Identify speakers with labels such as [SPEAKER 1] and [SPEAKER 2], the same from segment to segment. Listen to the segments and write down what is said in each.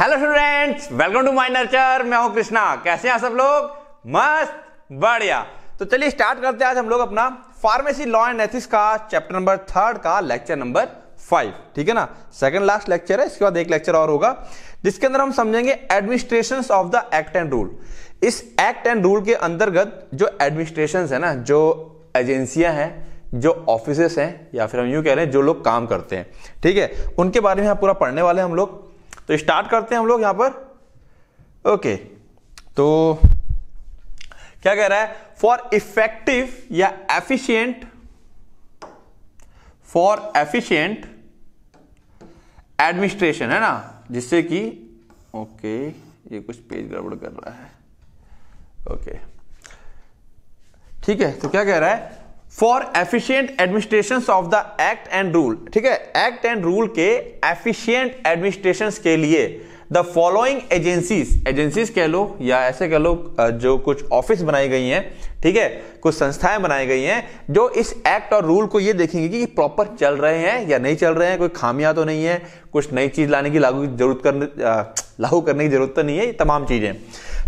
[SPEAKER 1] Hello students welcome to my nurture मैं हूं कृष्णा कैसे हैं सब लोग मस्त बढ़िया तो चलिए स्टार्ट करते हैं आज हम लोग अपना फार्मेसी लॉ एंड एथिक्स का चैप्टर नंबर थर्ड का लेक्चर नंबर फाइव ठीक है ना सेकंड लास्ट लेक्चर है इसके बाद एक लेक्चर और होगा जिसके अंदर हम समझेंगे administration of the act and rule इस एक्ट एंड रूल के अंतर्गत जो एडमिनिस्ट्रेशन है ना जो एजेंसियां हैं जो ऑफिस हैं या फिर हम यूं कह रहे हैं जो लोग काम करते हैं ठीक है उनके बारे में हम पूरा पढ़ने वाले हम लोग तो स्टार्ट करते हैं हम लोग यहां पर ओके तो क्या कह रहा है फॉर इफेक्टिव या एफिशिएंट फॉर एफिशिएंट एडमिनिस्ट्रेशन है ना जिससे कि ओके ये कुछ पेज गड़बड़ कर रहा है ओके ठीक है तो क्या कह रहा है for efficient administration of the act and rule ठीक है एक्ट एंड रूल के एफिशियंट एडमिनिस्ट्रेशन के लिए द फॉलोइंग एजेंसीज एजेंसीज कह लो या ऐसे कह लो जो कुछ ऑफिस बनाई गई हैं ठीक है कुछ संस्थाएं बनाई गई हैं जो इस एक्ट और रूल को ये देखेंगे कि प्रॉपर चल रहे हैं या नहीं चल रहे हैं कोई खामियां तो नहीं है कुछ नई चीज लाने की लागू जरूरत करने लागू करने की जरूरत तो नहीं है ये तमाम चीजें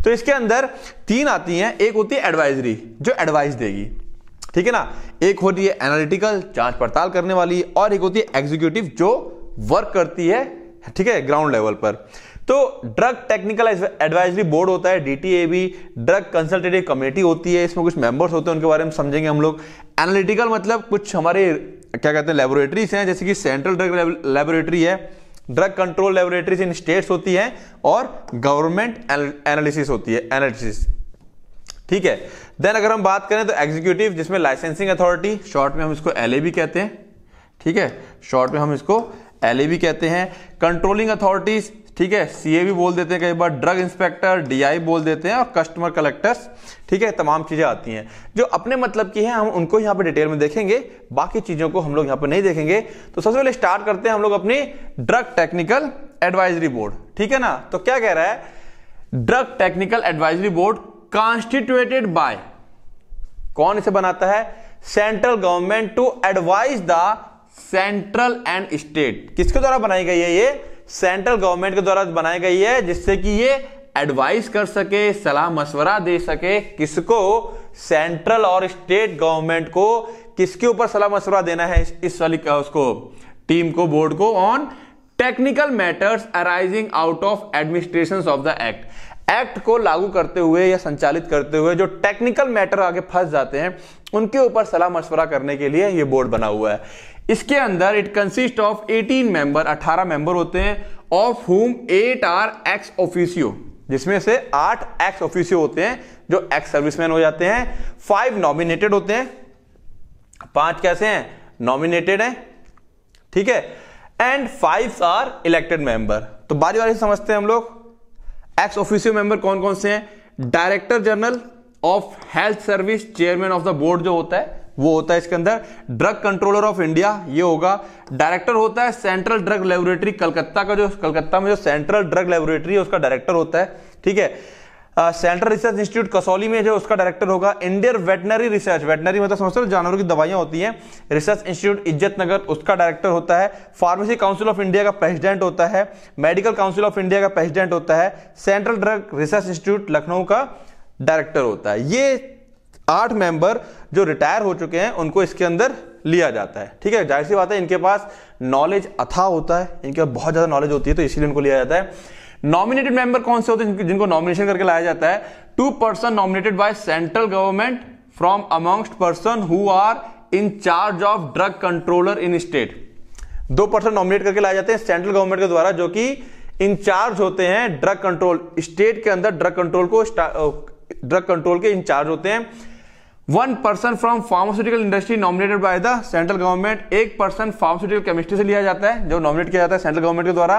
[SPEAKER 1] तो इसके अंदर तीन आती हैं एक होती है एडवाइजरी जो एडवाइस देगी ठीक है ना एक होती है एनालिटिकल जांच पड़ताल करने वाली और एक होती है एग्जीक्यूटिव जो वर्क करती है ठीक है ग्राउंड लेवल पर तो ड्रग टेक्निकल एडवाइजरी बोर्ड होता है डीटीएबी ड्रग कंसल्टेटिव कमेटी होती है इसमें कुछ मेंबर्स होते हैं उनके बारे में समझेंगे हम लोग एनालिटिकल मतलब कुछ हमारे क्या कहते हैं लेबोरेटरीज हैं जैसे कि सेंट्रल ड्रग लेबोरेटरी है drug control laboratories in states होती है और गवर्नमेंट एनालिसिस होती है एनालिसिस ठीक है देन अगर हम बात करें तो एग्जीक्यूटिव जिसमें लाइसेंसिंग अथॉरिटी शॉर्ट में हम इसको एल भी कहते हैं ठीक है शॉर्ट में हम इसको एल भी कहते हैं कंट्रोलिंग अथॉरिटीज ठीक है सीए भी बोल देते हैं कई बार ड्रग इंस्पेक्टर डीआई बोल देते हैं और कस्टमर कलेक्टर्स ठीक है तमाम चीजें आती हैं जो अपने मतलब की हैं हम उनको यहाँ पे डिटेल में देखेंगे बाकी चीजों को हम लोग यहाँ पे नहीं देखेंगे तो सबसे पहले स्टार्ट करते हैं हम लोग अपनी ड्रग टेक्निकल एडवाइजरी बोर्ड ठीक है ना तो क्या कह रहा है drug technical advisory board constituted by कौन इसे बनाता है central government to advise the central and state किसके द्वारा बनाई गई है ये सेंट्रल गवर्नमेंट के द्वारा बनाई गई है जिससे कि ये एडवाइस कर सके सलाह मशवरा दे सके किसको सेंट्रल और स्टेट गवर्नमेंट को किसके ऊपर सलाह मशवरा देना है इस वाली उसको टीम को बोर्ड को on technical matters arising out of administration of the act act को लागू करते हुए या संचालित करते हुए जो टेक्निकल मैटर आगे फंस जाते हैं उनके ऊपर सलाह मशवरा करने के लिए ये बोर्ड बना हुआ है इसके अंदर it consist of 18 member 18 member होते हैं ऑफ हुम 8 आर एक्स ऑफिसियो जिसमें से 8 एक्स ऑफिसियो होते हैं जो एक्स सर्विसमैन हो जाते हैं फाइव नॉमिनेटेड होते हैं पांच कैसे हैं नॉमिनेटेड हैं ठीक है and five are elected member तो बारी बारी समझते हैं हम लोग एक्स ऑफिसियो मेंबर कौन कौन से हैं director general of health service chairman of the board जो होता है वो होता है इसके अंदर ड्रग कंट्रोलर ऑफ इंडिया ये होगा डायरेक्टर होता है सेंट्रल ड्रग लेबोरेटरी कलकत्ता का जो कलकत्ता में जो सेंट्रल ड्रग लेबोरेटरी है उसका डायरेक्टर होता है ठीक है सेंट्रल रिसर्च इंस्टीट्यूट कसौली में जो उसका डायरेक्टर होगा इंडियन वेटनरी रिसर्च वेटनरी मतलब समझते जानवरों की दवाइयां होती हैं रिसर्च इंस्टीट्यूट इज्जत नगर उसका डायरेक्टर होता है फार्मेसी काउंसिल ऑफ इंडिया का प्रेसिडेंट होता है मेडिकल काउंसिल ऑफ इंडिया का प्रेसिडेंट होता है central drug research institute Lucknow का डायरेक्टर होता है ये आठ मेंबर जो रिटायर हो चुके हैं उनको इसके अंदर लिया जाता है ठीक है जाहिर सी बात है इनके पास नॉलेज अथा होता है इनके पास बहुत ज़्यादा नॉलेज होती है तो इसीलिए इनको लिया जाता है नॉमिनेटेड मेंबर कौन से होते हैं जिनको नॉमिनेशन करके लाया जाता है two person nominated by central government from amongst person who are in charge of drug controller in state दो पर्सन नॉमिनेट करके लाए जाते हैं सेंट्रल गवर्नमेंट के द्वारा जो कि इंचार्ज होते हैं ड्रग कंट्रोल स्टेट के अंदर ड्रग कंट्रोल को ड्रग कंट्रोल के इंचार्ज होते हैं one person from pharmaceutical industry nominated by the central government एक पर्सन फार्मास्यूटिकल केमिस्ट्री से लिया जाता है जो नॉमिनेट किया जाता है सेंट्रल गवर्नमेंट के द्वारा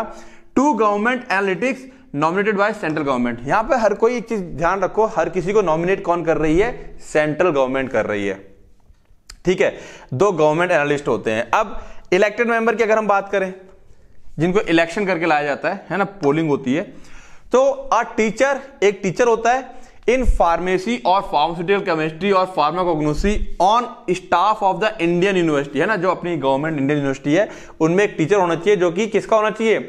[SPEAKER 1] two government analytics nominated by central government यहां पे हर कोई एक चीज ध्यान रखो हर किसी को नॉमिनेट कौन कर रही है सेंट्रल गवर्नमेंट कर रही है ठीक है दो गवर्नमेंट एनालिस्ट होते हैं अब इलेक्टेड मेंबर की अगर हम बात करें जिनको इलेक्शन करके लाया जाता है है ना पोलिंग होती है तो अ टीचर एक टीचर होता है इन फार्मेसी और फार्मास्यूटिकल केमिस्ट्री और pharmacognosy on staff of the Indian university है ना जो अपनी गवर्नमेंट इंडियन यूनिवर्सिटी है उनमें एक टीचर होना चाहिए जो कि किसका होना चाहिए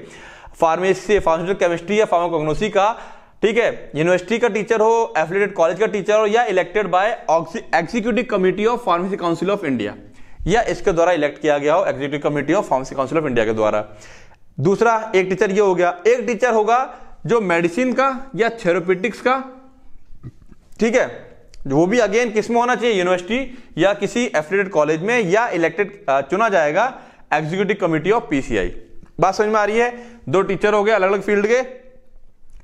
[SPEAKER 1] फार्मेसी फार्मेस्यूटिकल केमिस्ट्री या फार्माकोग्नोसी का ठीक है यूनिवर्सिटी का टीचर हो एफिलेटेड कॉलेज का टीचर हो या elected by executive committee of pharmacy council of India या इसके द्वारा इलेक्ट किया गया हो executive committee of pharmacy council of India के द्वारा दूसरा एक टीचर ये हो गया एक टीचर होगा जो मेडिसिन का या थेरोपेटिक्स का ठीक है वो भी अगेन किस में होना चाहिए यूनिवर्सिटी या किसी एफिलेटेड कॉलेज में या इलेक्टेड चुना जाएगा एग्जीक्यूटिव कमिटी ऑफ पीसीआई बात समझ में आ रही है दो टीचर हो गए अलग अलग फील्ड के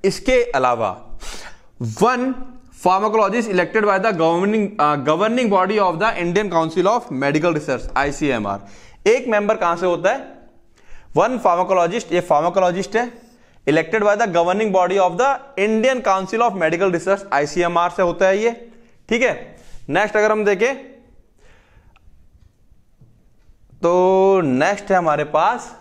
[SPEAKER 1] इसके अलावा one pharmacologist elected by the governing governing body of the Indian council of medical research ICMR एक मेंबर कहां से होता है वन फार्माकोलॉजिस्ट ये फार्माकोलॉजिस्ट है elected by the governing body of the Indian council of medical research ICMR से होता है ये ठीक है नेक्स्ट अगर हम देखें तो नेक्स्ट है हमारे पास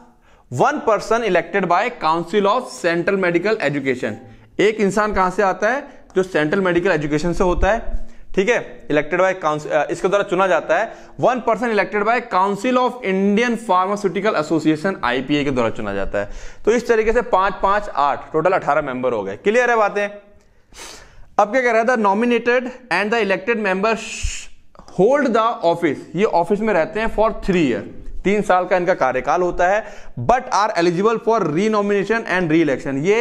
[SPEAKER 1] one person elected by council of central medical education एक इंसान कहां से आता है जो सेंट्रल मेडिकल एजुकेशन से होता है ठीक है इलेक्टेड बाय इसके द्वारा चुना जाता है one person elected by council of Indian pharmaceutical association IPA के द्वारा चुना जाता है तो इस तरीके से पांच पांच आठ टोटल अठारह मेंबर हो गए क्लियर है बातें अब क्या कह रहा है the nominated and the elected member hold the office ये ऑफिस में रहते हैं फॉर थ्री ईयर तीन साल का इनका कार्यकाल होता है but are eligible for renomination and re election ये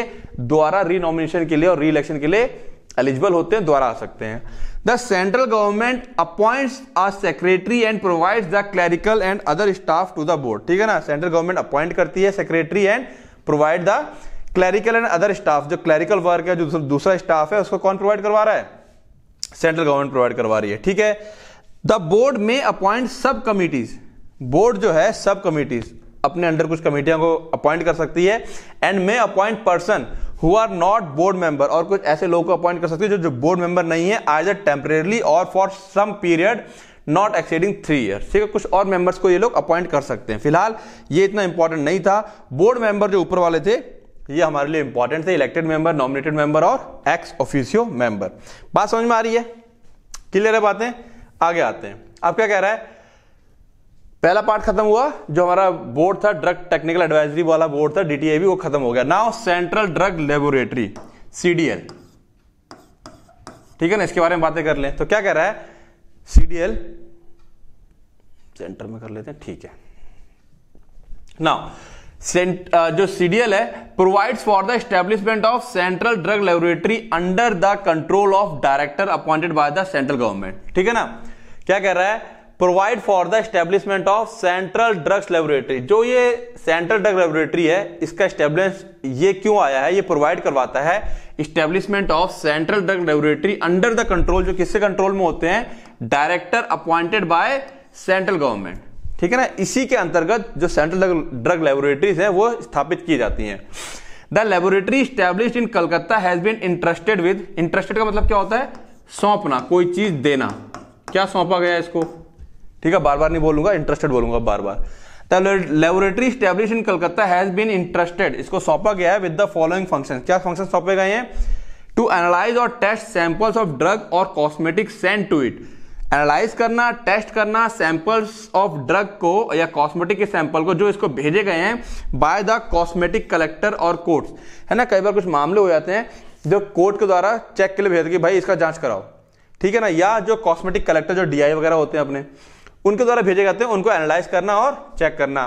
[SPEAKER 1] द्वारा रीनॉमिनेशन के लिए और री इलेक्शन के लिए एलिजिबल होते हैं द्वारा आ सकते हैं the central government appoints a secretary and provides the clerical and other staff to the board ठीक है ना सेंट्रल गवर्नमेंट अपॉइंट करती है secretary and provide the clerical and other staff जो क्लैरिकल वर्क है जो दूसरा स्टाफ है उसको कौन प्रोवाइड करवा रहा है सेंट्रल गवर्नमेंट प्रोवाइड करवा रही है ठीक है द बोर्ड में अपॉइंट सब कमिटीज बोर्ड जो है सब कमिटीज अपने अंडर कुछ कमेटियां को अपॉइंट कर सकती है and may appoint person who are not board member और कुछ ऐसे लोग को अपॉइंट कर सकती है जो जो बोर्ड मेंबर नहीं है आर टेम्परेली और for some period not exceeding three year ठीक है कुछ और मेंबर्स को ये लोग अपॉइंट कर सकते हैं फिलहाल ये इतना इंपॉर्टेंट नहीं था बोर्ड मेंबर जो ऊपर वाले थे ये हमारे लिए इंपॉर्टेंट थे इलेक्टेड मेंबर नॉमिनेटेड मेंबर और एक्स ऑफिसियो मेंबर बात समझ में आ रही है क्लियर है बातें आगे आते हैं अब क्या कह रहा है पहला पार्ट खत्म हुआ जो हमारा बोर्ड था ड्रग टेक्निकल एडवाइजरी वाला बोर्ड था डीटीएबी वो खत्म हो गया now central drug laboratory CDL ठीक है ना इसके बारे में बातें कर लें तो क्या कह रहा है सीडीएल सेंटर में कर लेते हैं ठीक है नाउ जो सीडीएल है provides for the establishment of central drug laboratory under the control of director appointed by the central government ठीक है ना क्या कह रहा है provide for the establishment of central drugs laboratory जो ये सेंट्रल ड्रग लेबोरेटरी है इसका एस्टेब्लिश ये क्यों आया है ये प्रोवाइड करवाता है establishment of central drug laboratory under the control जो किससे कंट्रोल में होते हैं director appointed by central government ठीक है ना इसी के अंतर्गत जो सेंट्रल ड्रग लेबोरेटरीज है वो स्थापित की जाती है the laboratory established in Calcutta has been interested with interested का मतलब क्या होता है सौंपना कोई चीज देना क्या सौंपा गया इसको ठीक है बार बार नहीं बोलूंगा इंटरेस्टेड बोलूंगा बार बार laboratory established in Calcutta has been interested इसको सौंपा गया है विद द फॉलोइंग फंक्शन क्या फंक्शन सौंपे गए हैं टू एनालाइज और टेस्ट सैंपल्स ऑफ ड्रग और cosmetic send to it analyse करना टेस्ट करना सैंपल्स ऑफ ड्रग को या कॉस्मेटिक के सैंपल को जो इसको भेजे गए हैं बाय द कॉस्मेटिक कलेक्टर और कोर्ट है ना कई बार कुछ मामले हो जाते हैं जो कोर्ट के द्वारा चेक के लिए भेज के भाई इसका जांच कराओ ठीक है ना या जो कॉस्मेटिक कलेक्टर जो डीआई वगैरह होते हैं अपने उनके द्वारा भेजे जाते हैं उनको एनालाइज करना और चेक करना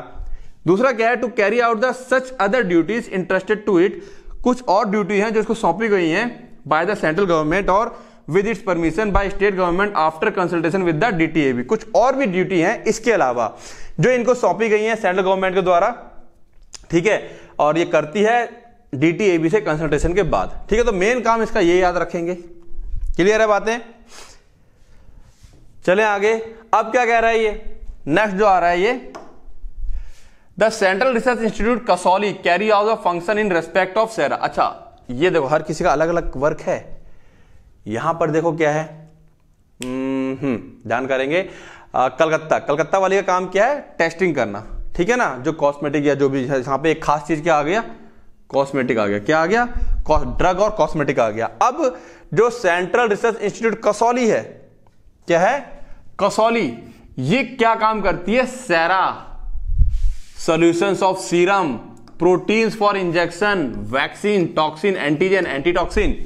[SPEAKER 1] दूसरा क्या है to carry out the such other duties interested to it कुछ और ड्यूटी हैं जो इसको सौंपी गई हैं बाय द सेंट्रल गवर्नमेंट और with its permission by state government after consultation with the भी कुछ और भी ड्यूटी हैं इसके अलावा जो इनको सौंपी गई हैं सेंट्रल गवर्नमेंट के द्वारा ठीक है और ये करती है डी से कंसल्टेशन के बाद ठीक है तो मेन काम इसका ये याद रखेंगे क्लियर है बातें चले आगे अब क्या कह रहा है ये नेक्स्ट जो आ रहा है ये the central research institute Kasauli carry out a function in respect of sera अच्छा ये देखो हर किसी का अलग अलग वर्क है यहां पर देखो क्या है हम्म, हम्म, ध्यान करेंगे कलकत्ता कलकत्ता वाले का काम क्या है टेस्टिंग करना ठीक है ना जो कॉस्मेटिक या जो भी यहां पे एक खास चीज क्या आ गया कॉस्मेटिक आ गया क्या आ गया ड्रग और कॉस्मेटिक आ गया अब जो सेंट्रल रिसर्च इंस्टीट्यूट कसौली है क्या है कसौली ये क्या काम करती है sera solution of serum proteins for injection vaccine toxin antigen antitoxin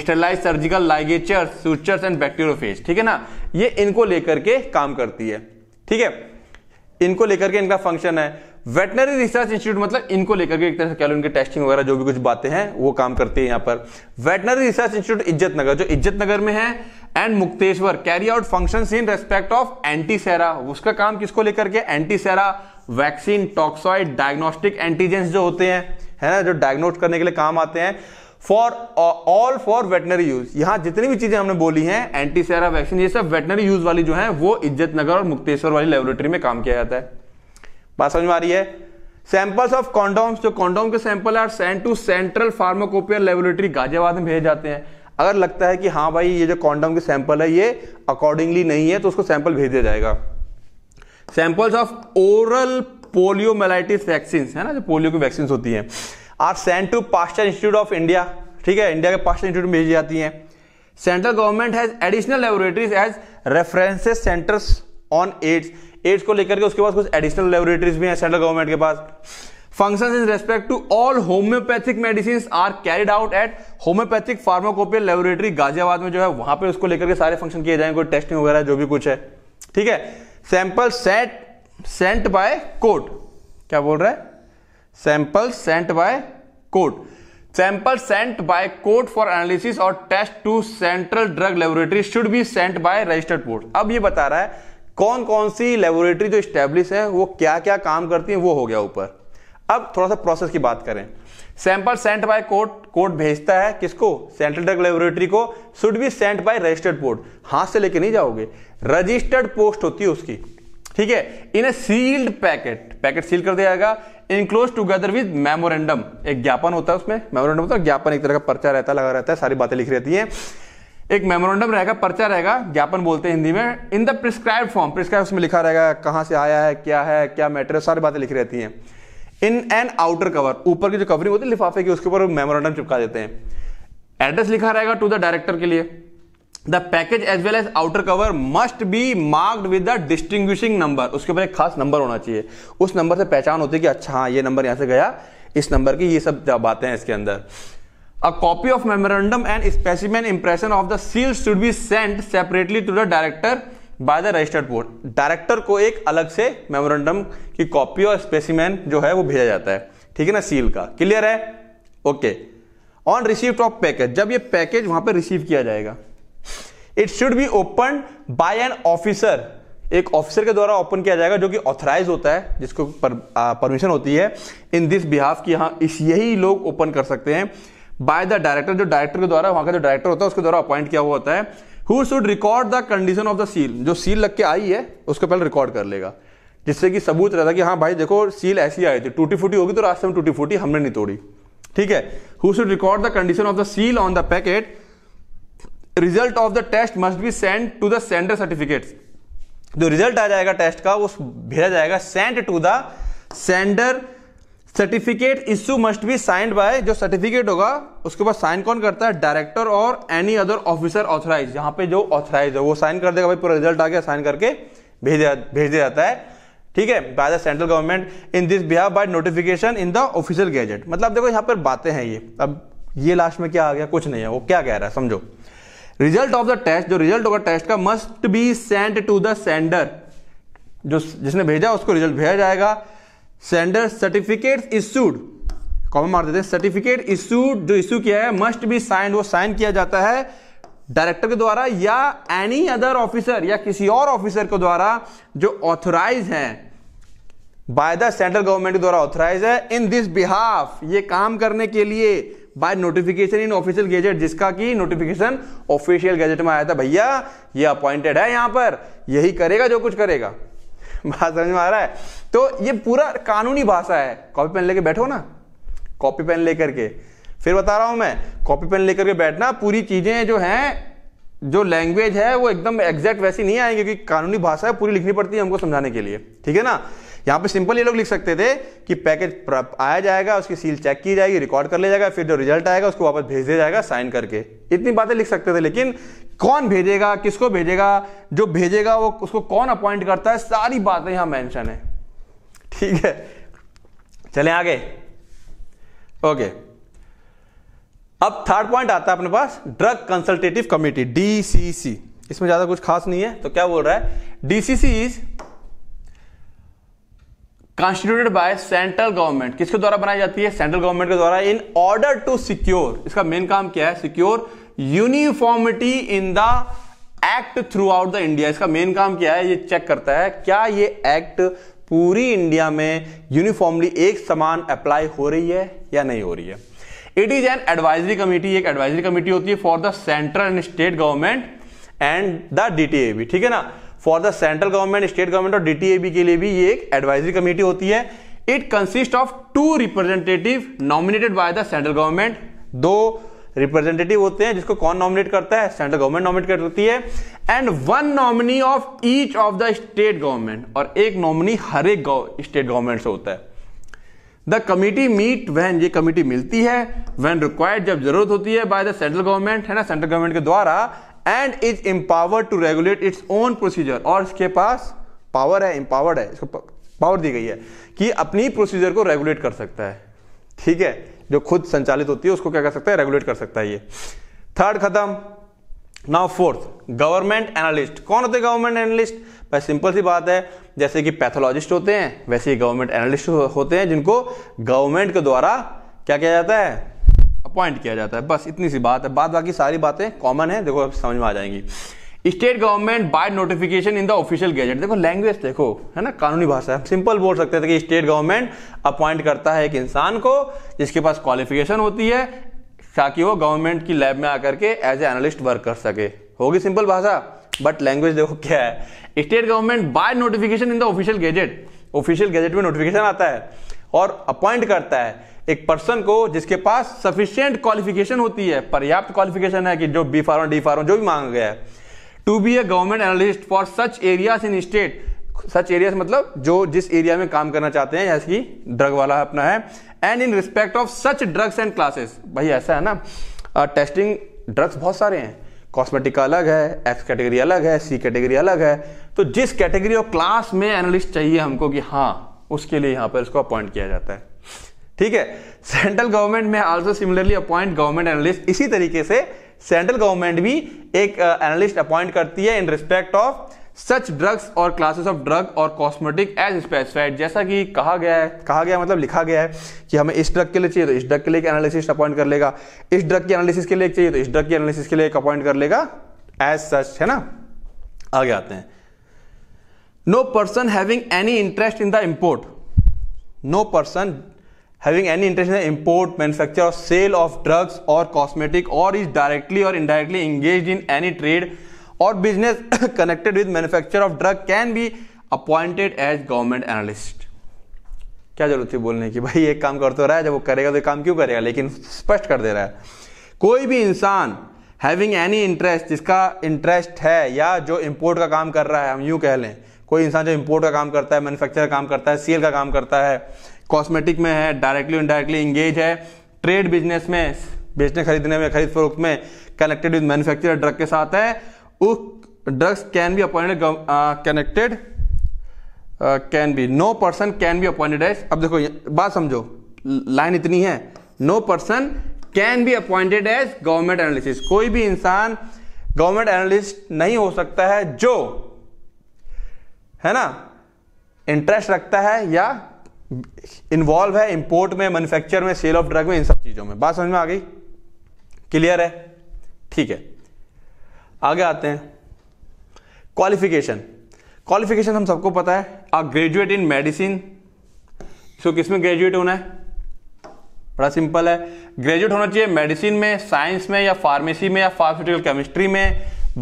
[SPEAKER 1] sterilise surgical ligature sutures and bacteriophage ठीक है ना ये इनको लेकर के काम करती है ठीक है इनको लेकर के इनका फंक्शन है वेटनरी रिसर्च इंस्टीट्यूट मतलब इनको लेकर के एक तरह से क्या इनके टेस्टिंग वगैरह जो भी कुछ बातें हैं वो काम करती है यहां पर वेटनरी रिसर्च इंस्टीट्यूट इज्जत नगर जो इज्जत नगर में है and Mukteshwar carry out function in respect of antisera उसका काम किसको लेकर के antisera vaccine toxoid diagnostic antigens जो होते हैं है ना जो डायग्नोस्ट करने के लिए काम आते हैं for all for veterinary use यहां जितनी भी चीजें हमने बोली हैं एंटीसेरा वैक्सीन ये सब वेटनरी यूज वाली जो है वो इज्जत नगर और मुक्तेश्वर वाली लेबोरेटरी में काम किया जाता है बात समझ में आ रही है सैंपल्स ऑफ कॉन्डोम्स जो कॉन्डोम के sample are sent to central pharmacopoeia laboratory Ghaziabad में भेजे जाते हैं अगर लगता है कि हाँ भाई ये जो कॉन्डम के सैंपल है ये अकॉर्डिंगली नहीं है तो उसको सैंपल भेज दिया जाएगा samples of oral poliomyelitis vaccine है ना जो पोलियो की वैक्सीन होती हैं are sent to Pasteur institute of India ठीक है इंडिया के पास्टर इंस्टीट्यूट में भेजी जाती हैं central government has additional laboratories as references centres on AIDS AIDS को लेकर के उसके पास कुछ एडिशनल लेबोरेटरीज भी हैं सेंट्रल गवर्नमेंट के पास function in respect to all homoeopathic medicine are carried out at homoeopathic pharmacopoeial laboratory Ghaziabad में जो है वहां पर उसको लेकर के सारे फंक्शन किए जाएंगे कोई टेस्टिंग वगैरह जो भी कुछ है ठीक है sample set sent by court क्या बोल रहा है sample sent by court sample sent by court for analysis और test to central drug laboratory should be sent by registered post अब ये बता रहा है कौन कौन सी लेबोरेटरी जो स्टेब्लिश है वो क्या क्या काम करती है वो हो गया ऊपर अब थोड़ा सा प्रोसेस की बात करें sample sent by court court भेजता है किसको सेंट्रल ड्रग लेबोरेटरी को should be sent by registered post हाथ से लेके नहीं जाओगे रजिस्टर्ड पोस्ट होती है उसकी ठीक है in a sealed packet packet seal कर दिया जाएगा इनक्लोज टूगेदर विद मेमोरेंडम एक ज्ञापन होता है उसमें मेमोरेंडम होता है ज्ञापन एक तरह का पर्चा रहता है लगा रहता है सारी बातें लिखी रहती है एक मेमोरेंडम रहेगा पर्चा रहेगा ज्ञापन बोलते हैं हिंदी में in the prescribe form prescribe उसमें लिखा रहेगा कहां से आया है क्या है क्या मैटर है सारी बातें लिखी रहती हैं इन एन आउटर कवर ऊपर की जो कवरिंग होती है लिफाफे की उसके ऊपर मेमोरेंडम चिपका देते हैं एड्रेस लिखा रहेगा टू द डायरेक्टर के लिए the package as well as outer cover must be marked with the distinguishing number उसके ऊपर एक खास नंबर होना चाहिए उस नंबर से पहचान होती है कि अच्छा हाँ ये नंबर यहां से गया इस नंबर की ये सब बातें हैं इसके अंदर a copy of memorandum and specimen impression of the seal should be sent separately to the director by the registered post director को एक अलग से मेमोरेंडम की कॉपी और स्पेसिमेन जो है वो भेजा जाता है ठीक है ना सील का क्लियर है okay on receive of package जब ये पैकेज वहां पर रिसीव किया जाएगा it should be open by an officer एक ऑफिसर के द्वारा ओपन किया जाएगा जो कि ऑथराइज होता है जिसको परमिशन होती है इन दिस बिहाफ की हाँ इस यही लोग ओपन कर सकते हैं बाय द डायरेक्टर जो डायरेक्टर के द्वारा वहां का जो डायरेक्टर होता है उसके द्वारा अपॉइंट किया हुआ होता है who should record the condition of the seal जो सील लग के आई है उसको पहले रिकॉर्ड कर लेगा जिससे कि सबूत रहता कि हाँ भाई देखो सील ऐसी आई थी टूटी फूटी होगी तो रास्ते में टूटी फूटी हमने नहीं तोड़ी ठीक है who should record the condition of the seal on the packet result of the test must be send to the sender certificate जो रिजल्ट आ जाएगा टेस्ट का वो भेजा जाएगा send to the sender certificate issue must be signed by जो certificate होगा उसके ऊपर साइन कौन करता है डायरेक्टर और एनी अदर ऑफिसर ऑथराइज यहाँ पे जो ऑथराइज है वो साइन कर देगा भाई पूरा रिजल्ट आ गया साइन करके भेज दिया भेज दिया जाता है ठीक है by the central government in this behalf by notification in the official gazette मतलब देखो यहाँ पर बातें हैं ये अब ये लास्ट में क्या आ गया कुछ नहीं है वो क्या कह रहा है समझो रिजल्ट ऑफ द टेस्ट जो रिजल्ट होगा टेस्ट का must be send to the sender जो जिसने भेजा उसको रिजल्ट भेजा जाएगा सेंडर सर्टिफिकेट इशूड कॉमन मार देते हैं सर्टिफिकेट इशूड जो इशू किया है मस्ट बी साइन वो साइन किया जाता है डायरेक्टर के द्वारा या एनी अदर ऑफिसर या किसी और ऑफिसर के द्वारा जो ऑथोराइज है बाय द सेंट्रल गवर्नमेंट के द्वारा ऑथोराइज है इन दिस बिहाफ ये काम करने के लिए by notification in official gazette जिसका कि नोटिफिकेशन ऑफिशियल गैजेट में आया था भैया ये अपॉइंटेड है यहां पर यही करेगा जो कुछ करेगा बात समझ में आ रहा है तो ये पूरा कानूनी भाषा है कॉपी पेन लेके बैठो ना कॉपी पेन लेकर के फिर बता रहा हूं मैं कॉपी पेन लेकर के बैठना पूरी चीजें जो हैं जो लैंग्वेज है वो एकदम एग्जैक्ट वैसी नहीं आएंगे क्योंकि कानूनी भाषा है पूरी लिखनी पड़ती है हमको समझाने के लिए ठीक है ना यहाँ पे सिंपल ये लोग लिख सकते थे कि पैकेज आया जाएगा उसकी सील चेक की जाएगी रिकॉर्ड कर लिया जाएगा फिर जो रिजल्ट आएगा उसको वापस भेज दिया जाएगा साइन करके इतनी बातें लिख सकते थे लेकिन कौन भेजेगा किसको भेजेगा जो भेजेगा वो उसको कौन अपॉइंट करता है सारी बातें यहाँ मैंशन है ठीक है चले आगे ओके अब थर्ड पॉइंट आता है अपने पास ड्रग कंसल्टेटिव कमेटी डीसीसी इसमें ज्यादा कुछ खास नहीं है तो क्या बोल रहा है DCC is constituted by central government किसके द्वारा बनाई जाती है सेंट्रल गवर्नमेंट के द्वारा इन ऑर्डर टू सिक्योर इसका मेन काम क्या है secure uniformity in the act throughout the India इसका मेन काम क्या है ये चेक करता है क्या ये एक्ट पूरी इंडिया में यूनिफॉर्मली एक समान अप्लाई हो रही है या नहीं हो रही है it is an advisory committee एक एडवाइजरी कमेटी होती है for the central and state government and the DTAB ठीक है ना for the central government state government और डीटीएबी के लिए भी ये एक एडवाइजरी कमेटी होती है it consist of two representative nominated by the central government दो रिप्रेजेंटेटिव होते हैं जिसको कौन नॉमिनेट करता है सेंट्रल गवर्नमेंट नॉमिनेट करती है and one nominee of each of the state government और एक नॉमिनी हर एक स्टेट गवर्नमेंट से होता है द कमिटी मीट वैन ये कमिटी मिलती है वैन रिक्वायर्ड जब जरूरत होती है बाय द सेंट्रल गवर्नमेंट है ना सेंट्रल गवर्नमेंट के द्वारा and is empower to regulate its own procedure और इसके पास पावर है इम्पावर्ड है इसको पावर दी गई है कि अपनी प्रोसीजर को रेगुलेट कर सकता है ठीक है जो खुद संचालित होती है उसको क्या कर सकता है रेगुलेट कर सकता है ये थर्ड खत्म नाउ फोर्थ गवर्नमेंट एनालिस्ट कौन होते हैं गवर्नमेंट एनालिस्ट भाई सिंपल सी बात है जैसे कि पैथोलॉजिस्ट होते हैं वैसे ही गवर्नमेंट एनालिस्ट होते हैं जिनको गवर्नमेंट के द्वारा क्या किया जाता है अपॉइंट किया जाता है बस इतनी सी बात है बाद बाकी सारी बातें कॉमन है देखो समझ में आ जाएंगी state government by notification in the official gazette देखो लैंग्वेज देखो है ना कानूनी भाषा है सिंपल बोल सकते थे कि स्टेट गवर्नमेंट अपॉइंट करता है एक इंसान को जिसके पास क्वालिफिकेशन होती है ताकि वो गवर्नमेंट की लैब में आकर के एज ए एनालिस्ट वर्क कर सके होगी सिंपल भाषा बट लैंग्वेज देखो क्या है state government by notification in the official gazette official gazette में नोटिफिकेशन आता है और अपॉइंट करता है एक पर्सन को जिसके पास सफिशियंट क्वालिफिकेशन होती है पर्याप्त क्वालिफिकेशन है कि जो बी फार्म डी फार्म जो भी मांगा गया है to be a government analyst for such areas in state such area मतलब जो जिस एरिया में काम करना चाहते हैं जैसे कि ड्रग वाला अपना है and in respect of such drugs and classes भाई ऐसा है ना टेस्टिंग ड्रग्स बहुत सारे हैं कॉस्मेटिक अलग है एक्स कैटेगरी अलग है सी कैटेगरी अलग है तो जिस कैटेगरी और क्लास में एनालिस्ट चाहिए हमको कि हाँ उसके लिए यहाँ पर इसको अपॉइंट किया जाता है ठीक है सेंट्रल गवर्नमेंट में also similarly appoint government analyst इसी तरीके से सेंट्रल गवर्नमेंट भी एक एनालिस्ट अपॉइंट करती है in respect of such drugs और क्लासेस ऑफ ड्रग और कॉस्मेटिक एज स्पेसिफाइड जैसा कि कहा गया है कहा गया मतलब लिखा गया है कि हमें इस ड्रग के लिए चाहिए तो इस ड्रग के लिए एक एनालिसिस अपॉइंट कर लेगा इस ड्रग के एनालिसिस के लिए चाहिए तो इस ड्रग के एनालिसिस के लिए अपॉइंट कर लेगा एज सच है ना आगे आते हैं no person having any interest in the import no person having any interest import manufacture of sale of drugs और कॉस्मेटिक और इज डायरेक्टली और indirectly engage in any trade और business connected with manufacture of drug can be appointed as government analyst क्या जरूरत थी बोलने की भाई एक काम कर तो रहा है जब वो करेगा तो काम क्यों करेगा लेकिन स्पष्ट कर दे रहा है कोई भी इंसान हैविंग एनी इंटरेस्ट जिसका इंटरेस्ट है या जो इम्पोर्ट का काम कर रहा है हम यूं कह लें कोई इंसान जो इम्पोर्ट का काम करता है मैन्युफैक्चर का काम करता है सेल का काम करता है कॉस्मेटिक में है डायरेक्टली इनडायरेक्टली इंगेज है ट्रेड बिजनेस में बेचने खरीदने में खरीद फरूख में कनेक्टेड विद मैन्युफैक्चर ड्रग के साथ है उस drugs can be appointed connected can be no person can be appointed as अब देखो बात समझो लाइन इतनी है no person can be appointed as government analysis कोई भी इंसान गवर्नमेंट एनालिस्ट नहीं हो सकता है जो है ना इंटरेस्ट रखता है या इन्वॉल्व है इंपोर्ट में मैन्युफैक्चर में सेल ऑफ ड्रग में इन सब चीज़ों में बात समझ में आ गई क्लियर है ठीक है आगे आते हैं क्वालिफिकेशन क्वालिफिकेशन हम सबको पता है आ ग्रेजुएट इन मेडिसिन सो किस में ग्रेजुएट होना है बड़ा सिंपल है ग्रेजुएट होना चाहिए मेडिसिन में साइंस में या फार्मेसी में या फार्मास्यूटिकल केमिस्ट्री में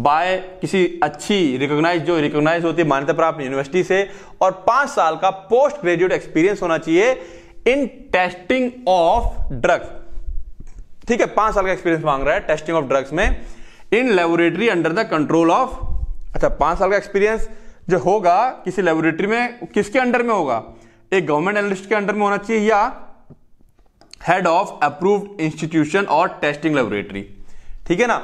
[SPEAKER 1] बाय किसी अच्छी रिकॉग्नाइज जो रिकॉग्नाइज होती है मान्यता प्राप्त यूनिवर्सिटी से और पांच साल का पोस्ट ग्रेजुएट एक्सपीरियंस होना चाहिए इन टेस्टिंग ऑफ ड्रग्स ठीक है पांच साल का एक्सपीरियंस मांग रहा है टेस्टिंग ऑफ ड्रग्स में in laboratory under the control of अच्छा पांच साल का एक्सपीरियंस जो होगा किसी लेबोरेटरी में किसके अंडर में होगा एक गवर्नमेंट एनालिस्ट के अंडर में होना चाहिए या हेड ऑफ अप्रूव्ड इंस्टीट्यूशन और टेस्टिंग लेबोरेटरी ठीक है ना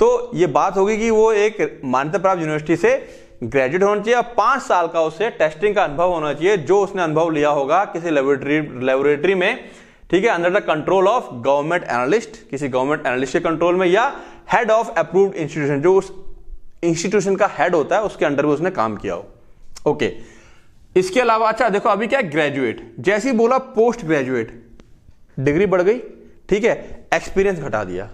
[SPEAKER 1] तो ये बात होगी कि वो एक मान्यता प्राप्त यूनिवर्सिटी से ग्रेजुएट होना चाहिए और पाँच साल का उसे टेस्टिंग का अनुभव होना चाहिए जो उसने अनुभव लिया होगा किसी लेबोरेटरी लेबोरेटरी में ठीक है under the control of government analyst किसी गवर्नमेंट एनालिस्ट के कंट्रोल में या हेड ऑफ अप्रूव्ड इंस्टीट्यूशन जो उस इंस्टीट्यूशन का हेड होता है उसके अंडर भी उसने काम किया हो ओके okay. इसके अलावा अच्छा देखो अभी क्या ग्रेजुएट जैसी बोला पोस्ट ग्रेजुएट डिग्री बढ़ गई ठीक है एक्सपीरियंस घटा दिया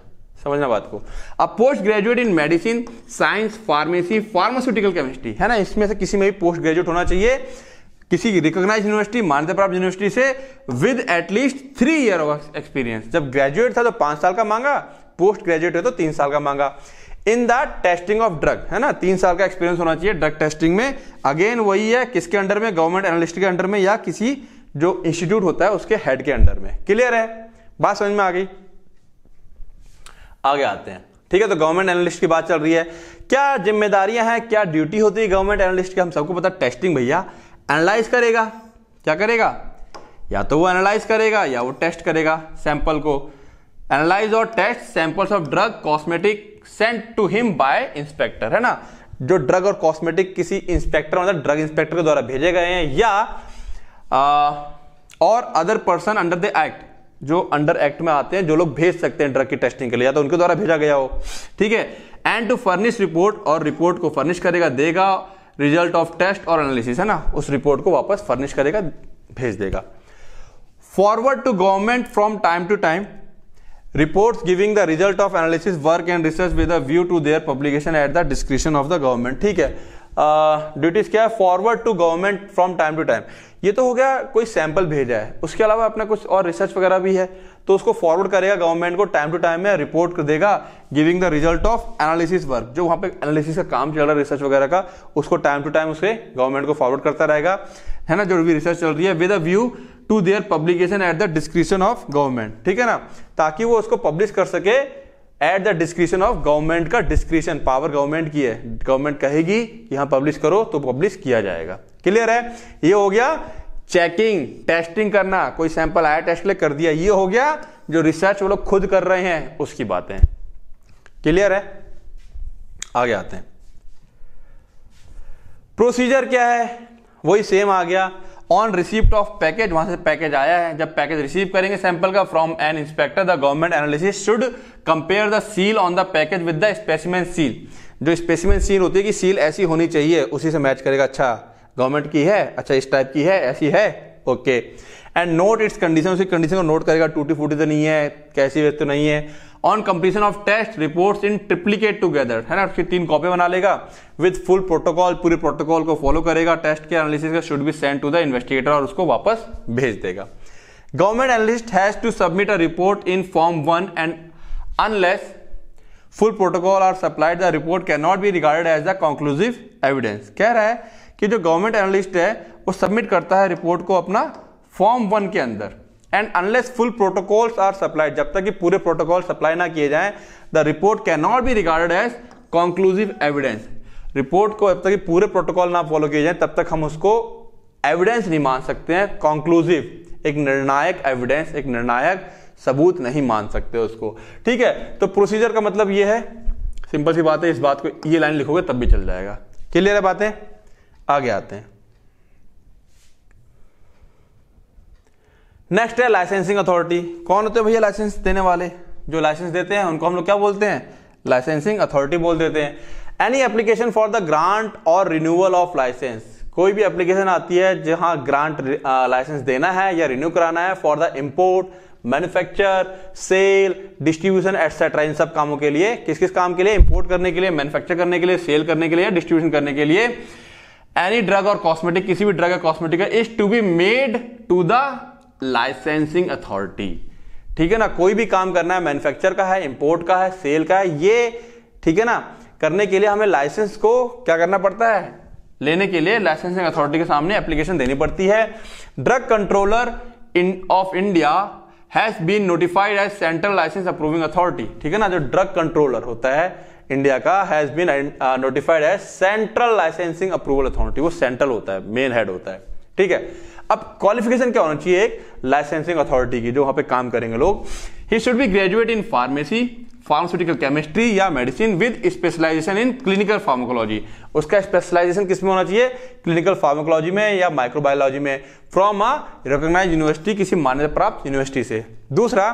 [SPEAKER 1] समझना बात को अब post graduate in medicine science pharmacy pharmaceutical chemistry है ना इसमें से किसी में भी पोस्ट ग्रेजुएट होना चाहिए किसी रिकॉग्नाइज यूनिवर्सिटी मान्यता प्राप्त यूनिवर्सिटी से with at least three year of experience जब ग्रेजुएट था तो पांच साल का मांगा पोस्ट ग्रेजुएट है तो तीन साल का मांगा in the testing of drug है ना तीन साल का एक्सपीरियंस होना चाहिए ड्रग टेस्टिंग में अगेन वही है किसके अंडर में गवर्नमेंट एनालिस्ट के अंडर में या किसी जो इंस्टीट्यूट होता है उसके हेड के अंडर में क्लियर है बात समझ में आ गई आगे आते हैं ठीक है तो गवर्नमेंट एनालिस्ट की बात चल रही है क्या जिम्मेदारियां हैं क्या ड्यूटी होती है गवर्नमेंट एनालिस्ट की हम सबको पता टेस्टिंग भैया एनालाइज करेगा क्या करेगा या तो वो एनालाइज करेगा या वो टेस्ट करेगा सैंपल को एनालाइज और test samples of drug cosmetic sent to him by inspector है ना जो ड्रग और कॉस्मेटिक किसी इंस्पेक्टर मतलब ड्रग इंस्पेक्टर के द्वारा भेजे गए हैं या आ, और other person under the act जो अंडर एक्ट में आते हैं जो लोग भेज सकते हैं ड्रग की टेस्टिंग के लिए या तो उनके द्वारा भेजा गया हो ठीक है एंड टू फर्निश रिपोर्ट और रिपोर्ट को फर्निश करेगा देगा रिजल्ट ऑफ टेस्ट और एनालिसिस है ना उस रिपोर्ट को वापस फर्निश करेगा भेज देगा forward to government from time to time report giving the result of analysis work and research with view to their publication at the description of the government ठीक है ड्यूटीज क्या है forward to government from time to time ये तो हो गया कोई sample भेजा है उसके अलावा अपना कुछ और रिसर्च वगैरह भी है तो उसको फॉरवर्ड करेगा गवर्नमेंट को टाइम टू टाइम में रिपोर्ट कर देगा giving the result of analysis work जो वहाँ पे एनालिसिस का काम चल रहा है रिसर्च वगैरह का उसको टाइम टू टाइम उसके गवर्नमेंट को फॉरवर्ड करता रहेगा है ना जो भी रिसर्च चल रही है with a view to their publication at the description of government ठीक है ना ताकि वो उसको पब्लिश कर सके at the description of government का डिस्क्रिप्शन पावर गवर्नमेंट की है गवर्नमेंट कहेगी कि हाँ पब्लिश करो तो पब्लिश किया जाएगा क्लियर है ये हो गया चेकिंग टेस्टिंग करना कोई सैंपल आया टेस्ट ले कर दिया ये हो गया जो रिसर्च वो लोग खुद कर रहे हैं उसकी बातें क्लियर है आगे आते हैं प्रोसीजर क्या है वही सेम आ गया ऑन रिसीप्ट ऑफ पैकेज वहां से पैकेज आया है जब पैकेज रिसीव करेंगे सैंपल का from an inspector the government analysis should compare the seal on the package with the specimen seal जो स्पेसिमेंट सील होती है कि सील ऐसी होनी चाहिए उसी से मैच करेगा अच्छा गवर्नमेंट की है अच्छा इस टाइप की है ऐसी है okay and note its condition उसकी कंडीशन को नोट करेगा टूटी फूटी तो नहीं है कैसी वेस्ट तो नहीं है on completion of test reports in triplicate together है ना उसकी तीन कॉपी बना लेगा विद फुल प्रोटोकॉल पूरे प्रोटोकॉल को फॉलो करेगा टेस्ट के एनालिसिस का should be send to the investigator और उसको वापस भेज देगा government analyst has to submit a report in form one and unless full protocol are supplied the report can not be regarded as the conclusive evidence कह रहा है कि जो गवर्नमेंट एनालिस्ट है वो सबमिट करता है रिपोर्ट को अपना फॉर्म वन के अंदर and unless full protocols are supplied जब तक कि पूरे प्रोटोकॉल सप्लाई ना किए जाएं the report can not be regarded as conclusive evidence report को जब तक कि पूरे प्रोटोकॉल ना फॉलो किए जाएं तब तक हम उसको एविडेंस नहीं मान सकते हैं कॉन्क्लूसिव एक निर्णायक एविडेंस एक निर्णायक सबूत नहीं मान सकते उसको ठीक है तो प्रोसीजर का मतलब ये है सिंपल सी बात है इस बात को ये लाइन लिखोगे तब भी चल जाएगा क्लियर है बातें आगे आते हैं नेक्स्ट है लाइसेंसिंग अथॉरिटी कौन होते हैं भैया लाइसेंस देने वाले जो लाइसेंस देते हैं उनको हम लोग क्या बोलते हैं लाइसेंसिंग अथॉरिटी बोल देते हैं any application for the grant और रिन्यूअल ऑफ लाइसेंस कोई भी एप्लीकेशन आती है जहां ग्रांट लाइसेंस देना है या रिन्यू कराना है for the import manufacture sale distribution etcetera इन सब कामों के लिए किस किस काम के लिए इंपोर्ट करने के लिए मैन्युफैक्चर करने के लिए सेल करने के लिए डिस्ट्रीब्यूशन करने के लिए एनी ड्रग और कॉस्मेटिक किसी भी ड्रग या cosmetic is to be made to the licensing authority ठीक है ना कोई भी काम करना है मैन्युफैक्चर का है इंपोर्ट का है सेल का है ये ठीक है ना करने के लिए हमें लाइसेंस को क्या करना पड़ता है लेने के लिए लाइसेंसिंग अथॉरिटी के सामने एप्लीकेशन देनी पड़ती है drug controller in of India has been notified as central licence approving authority ठीक है ना जो ड्रग कंट्रोलर होता है इंडिया का has been notified as central licensing approval authority वो सेंट्रल होता है मेन हेड होता है ठीक है अब क्वालिफिकेशन क्या होना चाहिए एक लाइसेंसिंग अथॉरिटी की जो वहां पे काम करेंगे लोग he should be graduate in pharmacy pharmaceutical chemistry या medicine with specialisation in clinical pharmacology उसका स्पेशलाइजेशन किस में होना चाहिए क्लिनिकल फार्माकोलॉजी में या माइक्रोबायोलॉजी में फ्रॉम अ रिकॉग्नाइज यूनिवर्सिटी किसी मान्यता प्राप्त यूनिवर्सिटी से दूसरा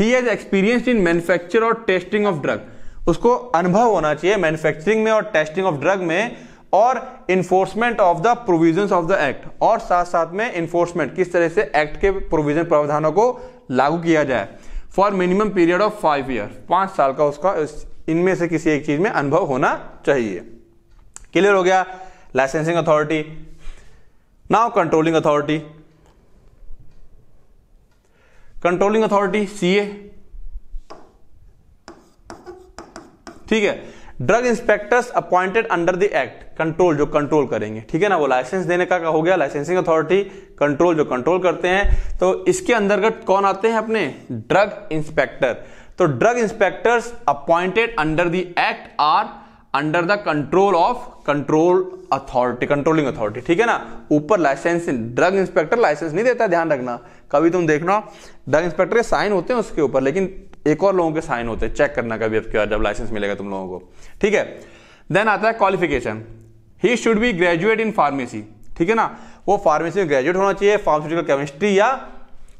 [SPEAKER 1] he has experience in manufacture और टेस्टिंग ऑफ ड्रग उसको अनुभव होना चाहिए मैन्युफैक्चरिंग में और टेस्टिंग ऑफ ड्रग में और enforcement of the provision of the act और साथ साथ में इन्फोर्समेंट किस तरह से एक्ट के प्रोविजन प्रावधानों को लागू किया जाए for minimum period of five year पांच साल का उसका इनमें से किसी एक चीज में अनुभव होना चाहिए क्लियर हो गया licensing authority now controlling authority controlling authority CA ठीक है drug inspectors appointed under the act control जो कंट्रोल करेंगे ठीक है ना वो लाइसेंस देने का, हो गया लाइसेंसिंग अथॉरिटी कंट्रोल जो कंट्रोल करते हैं तो इसके अंतर्गत कौन आते हैं अपने ड्रग इंस्पेक्टर तो drug inspectors appointed under the act are under the control of control authority controlling authority ठीक है ना ऊपर लाइसेंस ड्रग इंस्पेक्टर लाइसेंस नहीं देता ध्यान रखना कभी तुम देखना ड्रग इंस्पेक्टर के साइन होते हैं उसके ऊपर लेकिन एक और लोगों के साइन होते हैं चेक करना कभी आपके जब लाइसेंस मिलेगा तुम लोगों को ठीक है देन आता है qualification he should be graduate in pharmacy ठीक है ना वो फार्मेसी में ग्रेजुएट होना चाहिए फार्मास्यूटिकल केमिस्ट्री या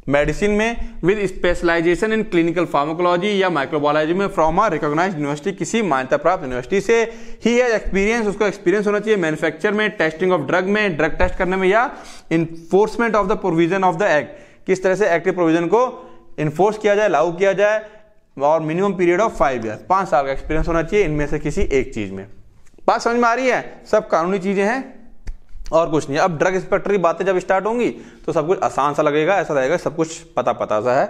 [SPEAKER 1] मेडिसिन में with specialisation in clinical pharmacology या माइक्रोबायोलॉजी में फ्रॉम अ रिकॉग्नाइज यूनिवर्सिटी किसी मान्यता प्राप्त यूनिवर्सिटी से ही है एक्सपीरियंस उसको एक्सपीरियंस होना चाहिए मैन्युफैक्चर में टेस्टिंग ऑफ ड्रग में ड्रग टेस्ट करने में या enforcement of the provision of the act किस तरह से एक्टिव प्रोविजन को इन्फोर्स किया जाए लागू किया जाए और minimum period of five year पांच साल का एक्सपीरियंस होना चाहिए इनमें से किसी एक चीज़ में बात समझ में आ रही है सब कानूनी चीज़ें हैं और कुछ नहीं अब ड्रग इंस्पेक्टर की बातें जब स्टार्ट होंगी तो सब कुछ आसान सा लगेगा ऐसा रहेगा सब कुछ पता पता सा है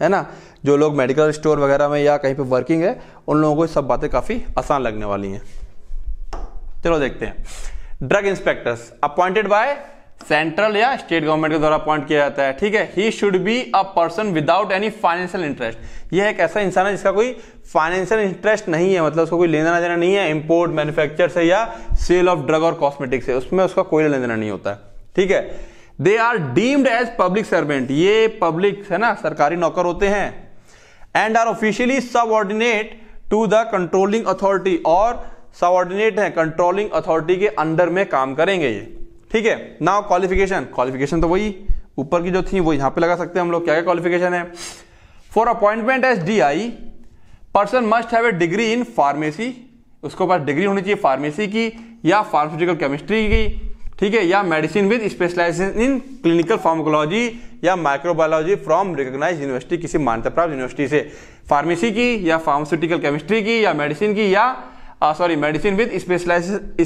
[SPEAKER 1] है ना जो लोग मेडिकल स्टोर वगैरह में या कहीं पे वर्किंग है उन लोगों को सब बातें काफ़ी आसान लगने वाली हैं चलो देखते हैं drug inspectors appointed by central या स्टेट गवर्नमेंट के द्वारा अपॉइंट किया जाता है ठीक है ही should be a person without any financial interest यह एक ऐसा इंसान है जिसका कोई फाइनेंशियल इंटरेस्ट नहीं है मतलब उसको कोई लेना देना नहीं है इम्पोर्ट मैन्युफैक्चर से या सेल ऑफ ड्रग और कॉस्मेटिक से उसमें उसका कोई लेना देना नहीं होता है ठीक है they are deemed as public servant ये पब्लिक है ना सरकारी नौकर होते हैं and are officially subordinate to the controlling authority और सबऑर्डिनेट है कंट्रोलिंग अथॉरिटी के अंडर में काम करेंगे ये ठीक है नाउ क्वालिफिकेशन क्वालिफिकेशन तो वही ऊपर की जो थी वो यहां पे लगा सकते हैं हम लोग क्या क्या क्वालिफिकेशन है for appointment as D I person must have a degree in pharmacy उसके पास डिग्री होनी चाहिए फार्मेसी की या फार्मास्यूटिकल केमिस्ट्री की ठीक है या medicine with specialisation in clinical pharmacology या माइक्रोबायोलॉजी फ्रॉम रिकॉग्नाइज यूनिवर्सिटी किसी मान्यता प्राप्त यूनिवर्सिटी से फार्मेसी की या फार्मास्यूटिकल केमिस्ट्री की या मेडिसिन की या sorry medicine with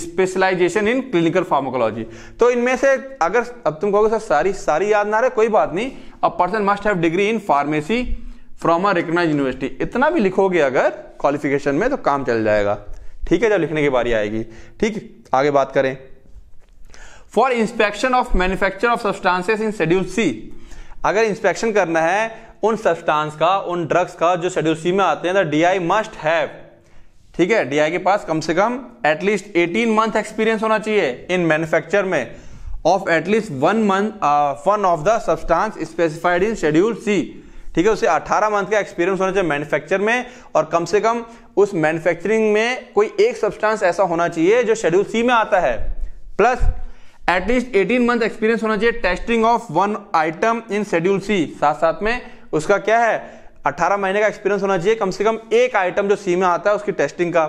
[SPEAKER 1] specialisation in clinical pharmacology तो इनमें से अगर अब तुम कहोगे सर सारी सारी याद ना रहे कोई बात नहीं a person must have degree in pharmacy from a recognise university इतना भी लिखोगे अगर क्वालिफिकेशन में तो काम चल जाएगा ठीक है जब लिखने की बारी आएगी ठीक आगे बात करें for inspection of manufacture of substances in schedule C अगर इंस्पेक्शन करना है उन सब्सटेंस का उन ड्रग्स का जो शेड्यूल सी में आते हैं the D I must have ठीक है डीआई के पास कम से कम एटलीस्ट 18 मंथ एक्सपीरियंस होना चाहिए इन मैन्युफैक्चर में of at least one month one of the substance specified in schedule C ठीक है उसे 18 मंथ का एक्सपीरियंस होना चाहिए मैन्युफैक्चर में और कम से कम उस मैन्युफैक्चरिंग में कोई एक सब्सटेंस ऐसा होना चाहिए जो शेड्यूल सी में आता है plus at least eighteen month experience होना चाहिए testing of one item in schedule C साथ साथ में उसका क्या है 18 महीने का एक्सपीरियंस होना चाहिए कम से कम एक आइटम जो सी में आता है उसकी टेस्टिंग का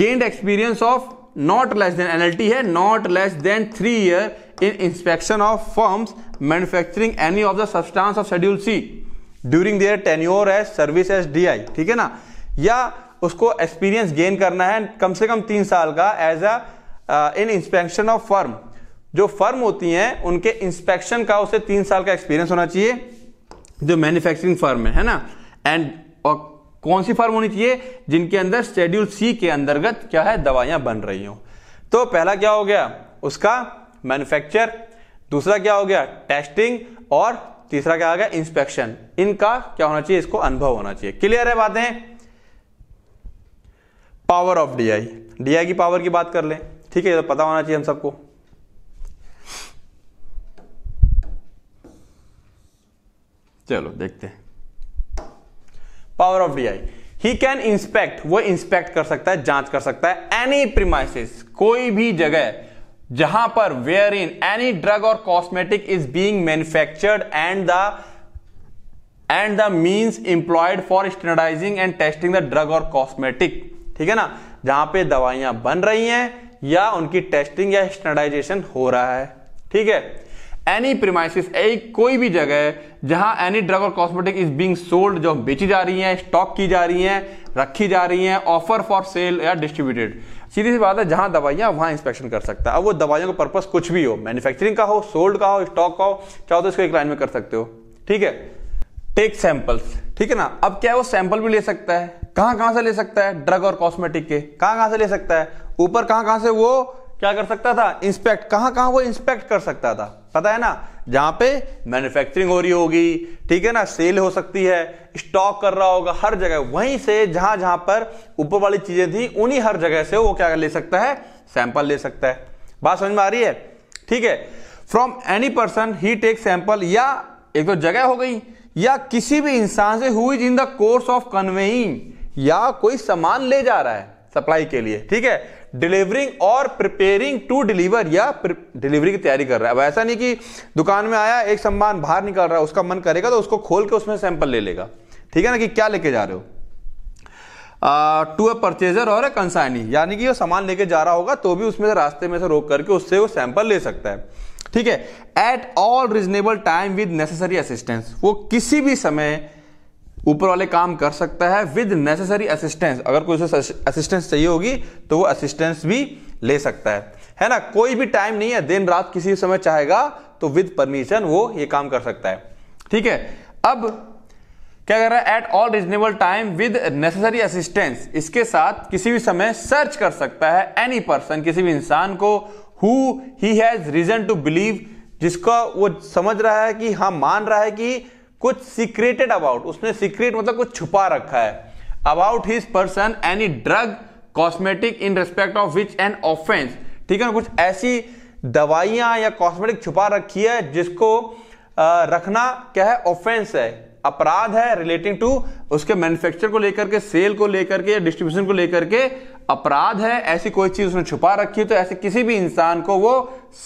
[SPEAKER 1] gained experience of not less than NLT है not less than three year in inspection of firms manufacturing any of the substance of schedule C during their tenure as service as D ठीक है ना या उसको experience gain करना है कम से कम तीन साल का as a in inspection of firm जो फर्म होती हैं उनके इंस्पेक्शन का उसे तीन साल का एक्सपीरियंस होना चाहिए जो मैन्युफैक्चरिंग फर्म है है ना एंड और कौन सी फर्म होनी चाहिए जिनके अंदर शेड्यूल सी के अंतर्गत क्या है दवाइयां बन रही हो तो पहला क्या हो गया उसका मैन्युफैक्चर दूसरा क्या हो गया टेस्टिंग और तीसरा क्या आ गया इंस्पेक्शन इनका क्या होना चाहिए इसको अनुभव होना चाहिए क्लियर है बातें पावर ऑफ डीआई डीआई की पावर की बात कर लें ठीक है तो पता होना चाहिए हम सबको चलो देखते हैं power of D I he can inspect वो इंस्पेक्ट कर सकता है जांच कर सकता है एनी प्रीमाइसिस कोई भी जगह जहां पर वेयर इन एनी ड्रग और cosmetic is being manufactured and the and the means employed for standardising and testing the drug और कॉस्मेटिक ठीक है ना जहां पे दवाइयां बन रही हैं या उनकी टेस्टिंग या स्टैंडर्डाइजेशन हो रहा है ठीक है एनी प्रीमाइसिस एक कोई भी जगह जहां एनी ड्रग और कॉस्मेटिक इज बीइंग सोल्ड जो बेची जा रही हैं स्टॉक की जा रही हैं रखी जा रही हैं ऑफर फॉर सेल या डिस्ट्रीब्यूटेड सीधी सी बात है जहां दवाइयां वहां इंस्पेक्शन कर सकता है अब वो दवाइयों का पर्पस कुछ भी हो मैन्युफैक्चरिंग का हो सोल्ड का हो स्टॉक का हो चाहो तो इसको एक लाइन में कर सकते हो ठीक है टेक सैंपल्स ठीक है ना अब क्या है वो सैंपल भी ले सकता है कहां कहां से ले सकता है ड्रग और कॉस्मेटिक के कहां कहां से ले सकता है ऊपर कहां कहां से वो क्या कर सकता था इंस्पेक्ट कहां कहां वो इंस्पेक्ट कर सकता था पता है ना जहां पे मैन्युफैक्चरिंग हो रही होगी ठीक है ना सेल हो सकती है स्टॉक कर रहा होगा हर जगह वहीं से जहां जहां पर ऊपर वाली चीजें थी उन्हीं हर जगह से वो क्या ले सकता है सैंपल ले सकता है बात समझ में आ रही है ठीक है from any person he take sample या एक तो जगह हो गई या किसी भी इंसान से हुई in the course of conveying या कोई सामान ले जा रहा है सप्लाई के लिए ठीक है डिलीवरिंग और प्रिपेयरिंग टू डिलीवर या डिलीवरी की तैयारी कर रहा है अब ऐसा नहीं कि दुकान में आया एक सामान बाहर निकल रहा है उसका मन करेगा तो उसको खोल के उसमें सैंपल ले लेगा ठीक है ना कि क्या लेके जा रहे हो टू अ परचेजर और अ कंसाइनी यानी कि वो सामान लेके जा रहा होगा तो भी उसमें से रास्ते में से रोक करके उससे वो सैंपल ले सकता है ठीक है at all reasonable time with necessary assistance वो किसी भी समय ऊपर वाले काम कर सकता है विद नेसेसरी असिस्टेंस अगर कोई उसे असिस्टेंस चाहिए होगी तो वो असिस्टेंस भी ले सकता है है ना कोई भी टाइम नहीं है दिन रात किसी समय चाहेगा तो विद परमिशन वो ये काम कर सकता है ठीक है अब क्या कर रहा है at all reasonable time with necessary assistance इसके साथ किसी भी समय सर्च कर सकता है एनी पर्सन किसी भी इंसान को who he has reason to believe जिसका वो समझ रहा है कि हाँ मान रहा है कि कुछ सीक्रेटेड अबाउट उसने सीक्रेट मतलब कुछ छुपा रखा है about his person any drug cosmetic in respect of which an offence ठीक है ना कुछ ऐसी दवाइयां या कॉस्मेटिक छुपा रखी है जिसको आ, रखना क्या है ऑफेंस है अपराध है रिलेटिंग टू उसके मैन्युफैक्चर को लेकर के सेल को लेकर के या डिस्ट्रीब्यूशन को लेकर के अपराध है ऐसी कोई चीज उसने छुपा रखी है तो ऐसे किसी भी इंसान को वो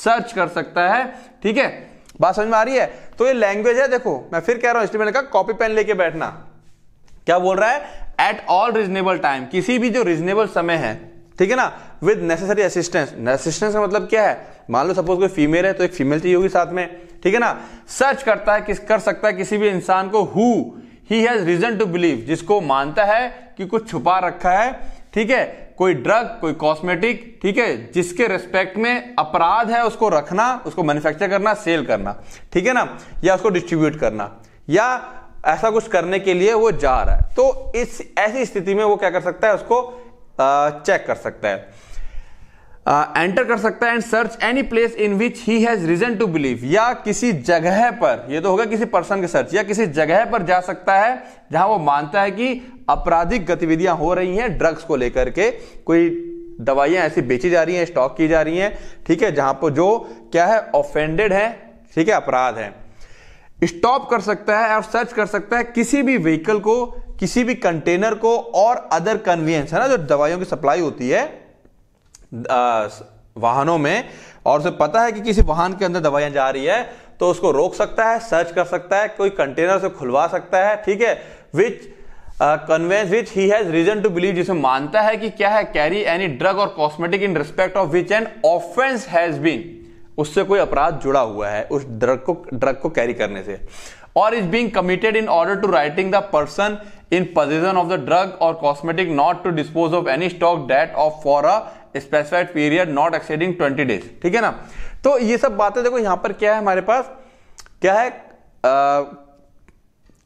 [SPEAKER 1] सर्च कर सकता है ठीक है बात समझ में आ रही है तो ये लैंग्वेज है देखो मैं फिर कह रहा हूं इसलिए मैंने कहा कॉपी पेन लेके बैठना क्या बोल रहा है एट ऑल रीजनेबल टाइम किसी भी जो रीजनेबल समय है ठीक है ना विद नेसेसरी असिस्टेंस असिस्टेंस का मतलब क्या है मान लो सपोज कोई फीमेल है तो एक फीमेल चाहिए होगी साथ में ठीक है ना सर्च करता है किस कर सकता है किसी भी इंसान को who he has reason to believe जिसको मानता है कि कुछ छुपा रखा है ठीक है कोई ड्रग कोई कॉस्मेटिक ठीक है जिसके रेस्पेक्ट में अपराध है उसको रखना उसको मैन्युफैक्चर करना सेल करना ठीक है ना या उसको डिस्ट्रीब्यूट करना या ऐसा कुछ करने के लिए वो जा रहा है तो इस ऐसी स्थिति में वो क्या कर सकता है उसको आ, चेक कर सकता है एंटर कर सकता है and search any place in which he has reason to believe या किसी जगह पर ये तो होगा किसी पर्सन के सर्च या किसी जगह पर जा सकता है जहां वो मानता है कि आपराधिक गतिविधियां हो रही हैं ड्रग्स को लेकर के कोई दवाइयां ऐसी बेची जा रही हैं स्टॉक की जा रही हैं ठीक है जहां पर जो क्या है ऑफेंडेड है ठीक है अपराध है स्टॉप कर सकता है और सर्च कर सकता है किसी भी व्हीकल को किसी भी कंटेनर को और अदर कन्वीनियंस है ना जो दवाइयों की सप्लाई होती है वाहनों में और उसे पता है कि किसी वाहन के अंदर दवाइयां जा रही है तो उसको रोक सकता है सर्च कर सकता है कोई कंटेनर से खुलवा सकता है ठीक है which conveyance which he has reason to believe जिसे मानता है कि क्या है कैरी एनी ड्रग और cosmetic in respect of which an offence has been उससे कोई अपराध जुड़ा हुआ है उस ड्रग को ड्रग को कैरी करने से और is being committed in order to writing the person in position of the drug और cosmetic not to dispose of any stock that of for a specified period not exceeding twenty days ठीक है ना तो ये सब बातें देखो यहां पर क्या है हमारे पास क्या है आ,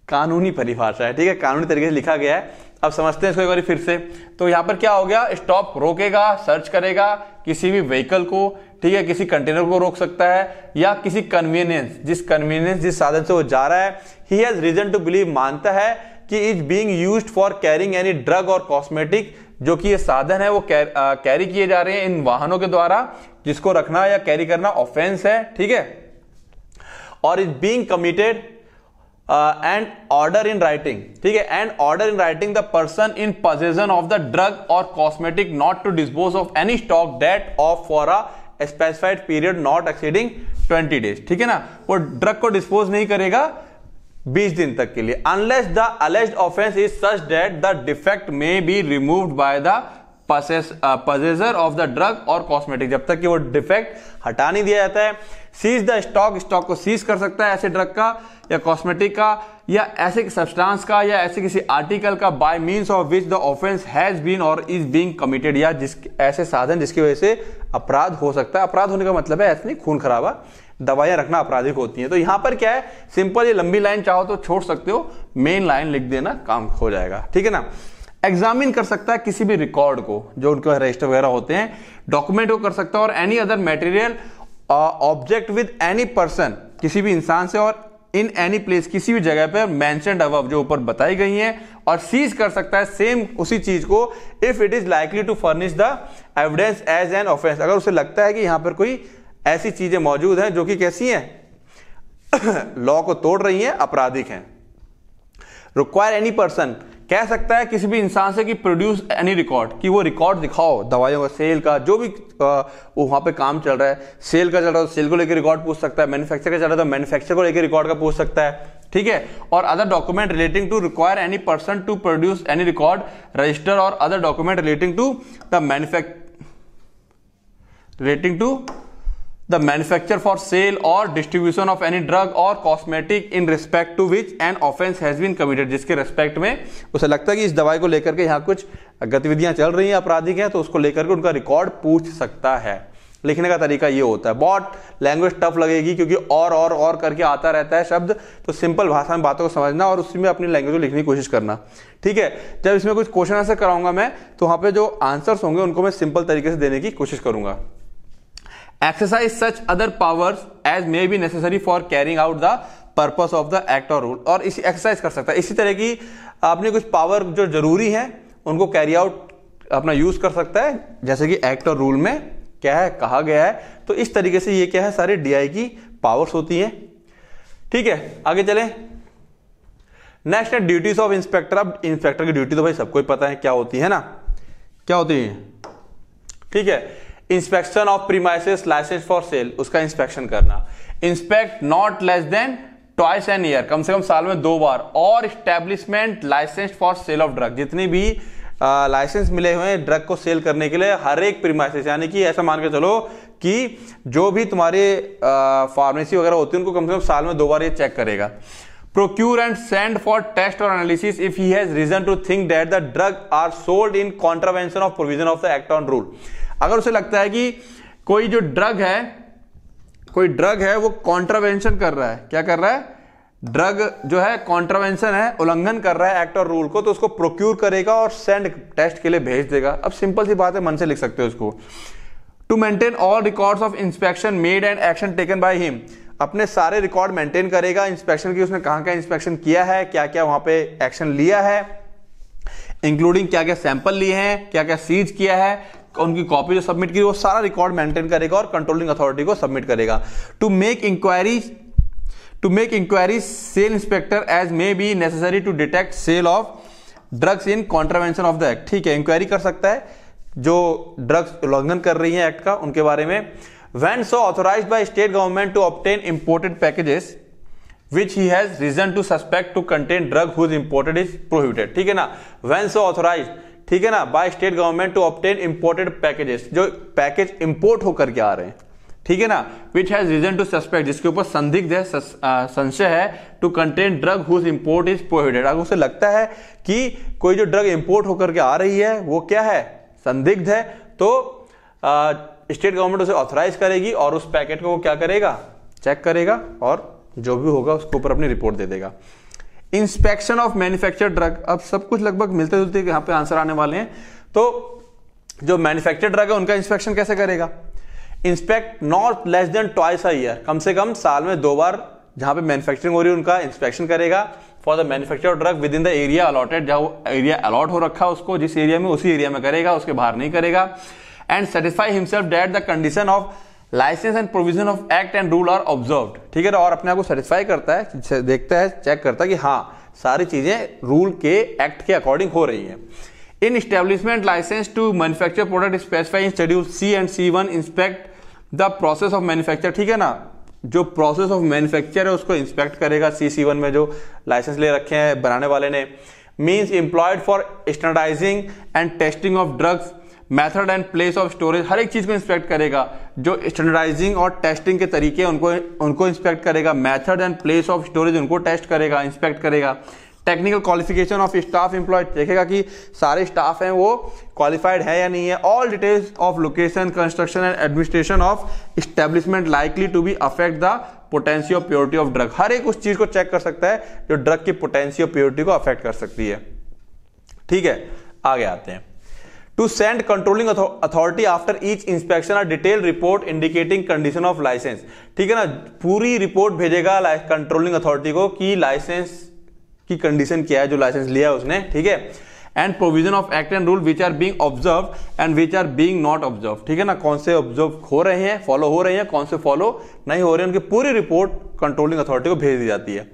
[SPEAKER 1] कानूनी परिभाषा है ठीक है कानूनी तरीके से लिखा गया है अब समझते हैं इसको एक बार फिर से तो यहां पर क्या हो गया स्टॉप रोकेगा सर्च करेगा किसी भी व्हीकल को ठीक है किसी कंटेनर को रोक सकता है या किसी कन्वीनियंस जिस कन्वीनियंस जिस साधन से वो जा रहा है he has reason to believe मानता है कि is being used for carrying any drug और कॉस्मेटिक जो कि ये साधन है वो कैरी किए जा रहे हैं इन वाहनों के द्वारा जिसको रखना या कैरी करना ऑफेंस है ठीक है और is being committed and order in writing ठीक है and order in writing the person in possession of the drug और cosmetic not to dispose of any stock that of for a specified period not exceeding 20 days ठीक है ना वो drug को dispose नहीं करेगा बीस दिन तक के लिए unless the alleged offence is such that the defect may be removed by the possessor of the drug और कॉस्मेटिक जब तक कि वो डिफेक्ट हटा नहीं दिया जाता है सीज द स्टॉक स्टॉक को सीज कर सकता है ऐसे ड्रग का या कॉस्मेटिक का या ऐसे सब्सटेंस का या ऐसे किसी आर्टिकल का by means of which the offence has been और इज बीइंग कमिटेड या जिस ऐसे साधन जिसकी वजह से अपराध हो सकता है अपराध होने का मतलब है ऐसे नहीं खून खराबा दवाइयां रखना आपराधिक होती है तो यहां पर क्या है सिंपल ये लंबी लाइन चाहो तो छोड़ सकते हो मेन लाइन लिख देना काम हो जाएगा ठीक है ना एग्जामिन कर सकता है किसी भी रिकॉर्ड को जो उनके रजिस्टर वगैरह होते हैं डॉक्यूमेंट को कर सकता है और any other material object with any person किसी भी इंसान से और इन एनी प्लेस किसी भी जगह पर मैंशन जो ऊपर बताई गई हैं और सीज कर सकता है सेम उसी चीज को if it is likely to furnish the evidence as an offence अगर उसे लगता है कि यहां पर कोई ऐसी चीजें मौजूद हैं जो कि कैसी हैं लॉ को तोड़ रही हैं आपराधिक हैं रिक्वायर एनी पर्सन कह सकता है किसी भी इंसान से कि प्रोड्यूस एनी रिकॉर्ड कि वो रिकॉर्ड दिखाओ दवाइयों का सेल का जो भी वो वहाँ पे काम चल रहा है सेल का चल रहा है सेल को लेकर रिकॉर्ड पूछ सकता है मैन्युफैक्चर का चल रहा है तो मैन्युफैक्चर को लेकर रिकॉर्ड का पूछ सकता है ठीक है और other document relating to require any person to produce any record register और other document relating to the manufacture relating to the manufacture for sale और डिस्ट्रीब्यूशन ऑफ एनी ड्रग और cosmetic in respect to which an offence has been committed जिसके respect में उसे लगता है कि इस दवाई को लेकर के यहाँ कुछ गतिविधियां चल रही हैं आपराधिक हैं तो उसको लेकर के उनका रिकॉर्ड पूछ सकता है लिखने का तरीका ये होता है बहुत लैंग्वेज टफ लगेगी क्योंकि और और और करके आता रहता है शब्द तो सिंपल भाषा में बातों को समझना और उसमें अपनी लैंग्वेज को लिखने की कोशिश करना ठीक है जब इसमें कुछ क्वेश्चन आंसर कराऊंगा मैं तो वहाँ पे जो आंसर्स होंगे उनको मैं सिंपल तरीके से देने की कोशिश करूंगा exercise such other powers as may be necessary for carrying out the purpose of the act और रूल और इसी एक्सरसाइज कर सकता है इसी तरह की आपने कुछ पावर जो जरूरी है उनको कैरी आउट अपना यूज कर सकता है जैसे कि एक्ट और रूल में क्या है कहा गया है तो इस तरीके से ये क्या है सारे डीआई की पावर्स होती हैं ठीक है आगे चलें नेक्स्ट है ड्यूटीज ऑफ इंस्पेक्टर अब इंस्पेक्टर की ड्यूटी तो भाई सबको ही पता है क्या होती है ना क्या होती है ठीक है inspection of premises licence for sale उसका इंस्पेक्शन करना inspect not less than twice an year कम से कम साल में दो बार और establishment licence for sale of drug जितनी भी लाइसेंस मिले हुए हैं ड्रग को सेल करने के लिए हर एक प्रीमाइसिस यानी कि ऐसा मान के चलो कि जो भी तुम्हारे फार्मेसी वगैरह होती है उनको कम से कम साल में दो बार ये चेक करेगा procure and send for test और analysis if he has reason to think that the drug are sold in contravention of provision of the act on rule अगर उसे लगता है कि कोई जो ड्रग है कोई ड्रग है वो कॉन्ट्रावेंशन कर रहा है क्या कर रहा है ड्रग जो है कॉन्ट्रावेंशन है उल्लंघन कर रहा है एक्ट और रूल को तो उसको प्रोक्यूर करेगा और सेंड टेस्ट के लिए भेज देगा अब सिंपल सी बात है मन से लिख सकते हो उसको to maintain all records of inspection made and action taken by him अपने सारे रिकॉर्ड मेंटेन करेगा इंस्पेक्शन की उसने कहाँ कहाँ इंस्पेक्शन किया है क्या क्या वहां पे एक्शन लिया है इंक्लूडिंग क्या क्या सैंपल लिए हैं क्या क्या सीज किया है उनकी कॉपी जो सबमिट की वो सारा रिकॉर्ड मेंटेन करेगा और कंट्रोलिंग अथॉरिटी को सबमिट करेगा to make inquiry to make inquiry sale inspector as may be necessary to detect sale of drugs in contravention of the act ठीक है इंक्वायरी कर सकता है जो ड्रग्स उल्लंघन कर रही है एक्ट का उनके बारे में when so authorise by state government to obtain imported packages which he has reason to suspect to contain drug whose imported is prohibited ठीक है ना वैन सो ऑथोराइज ठीक है ना by state government to obtain imported packages जो package import होकर के आ रहे हैं ठीक है ना which has reason to suspect जिसके ऊपर संदिग्ध है संशय है to contain drug whose import is prohibited अगर उसे लगता है कि कोई जो ड्रग इंपोर्ट होकर के आ रही है वो क्या है संदिग्ध है तो स्टेट गवर्नमेंट उसे ऑथराइज करेगी और उस पैकेट को वो क्या करेगा चेक करेगा और जो भी होगा उसके ऊपर अपनी रिपोर्ट दे देगा इंस्पेक्शन ऑफ मैन्युफैक्चर ड्रग अब सब कुछ लगभग मिलते जुलते यहां पे आंसर आने वाले हैं तो जो मैन्युफैक्चर ड्रग है उनका इंस्पेक्शन कैसे करेगा inspect not less than twice a year कम से कम साल में दो बार जहां पे मैन्युफैक्चरिंग हो रही है उनका इंस्पेक्शन करेगा for the manufacture drug within the area allotted जहां एरिया अलॉट हो रखा है उसको जिस एरिया में उसी एरिया में करेगा उसके बाहर नहीं करेगा and satisfy himself that the condition of licence and provision of act and rule are observe ठीक है तो और अपने आप को सेटिस्फाई करता है देखता है चेक करता है कि हाँ सारी चीजें रूल के एक्ट के अकॉर्डिंग हो रही है in establishment licence to manufacture product specify schedule C and C one inspect the process of manufacture ठीक है ना जो प्रोसेस ऑफ मैन्युफैक्चर है उसको इंस्पेक्ट करेगा सी सी वन में जो लाइसेंस ले रखे हैं बनाने वाले ने means employed for standardising and testing of drugs method and place of storage हर एक चीज़ को इंस्पेक्ट करेगा जो स्टैंडर्डाइजिंग और टेस्टिंग के तरीके उनको उनको इंस्पेक्ट करेगा method and place of storage उनको टेस्ट करेगा इंस्पेक्ट करेगा technical qualification of staff employ देखेगा कि सारे स्टाफ हैं वो क्वालिफाइड है या नहीं है all details of location construction and administration of establishment likely to be affect the potential purity of drug हर एक उस चीज को चेक कर सकता है जो ड्रग की पोटेंशियल प्योरिटी को अफेक्ट कर सकती है ठीक है आगे आते हैं to send controlling authority after each inspection और detail report indicating condition of licence ठीक है ना पूरी रिपोर्ट भेजेगा कंट्रोलिंग अथॉरिटी को कि लाइसेंस की कंडीशन क्या है जो लाइसेंस लिया है उसने ठीक है and provision of act and rule which are being observe and which are being not observe ठीक है ना कौन से ऑब्जर्व हो रहे हैं फॉलो हो रहे हैं कौन से फॉलो नहीं हो रहे हैं उनकी पूरी रिपोर्ट कंट्रोलिंग अथॉरिटी को भेज दी जाती है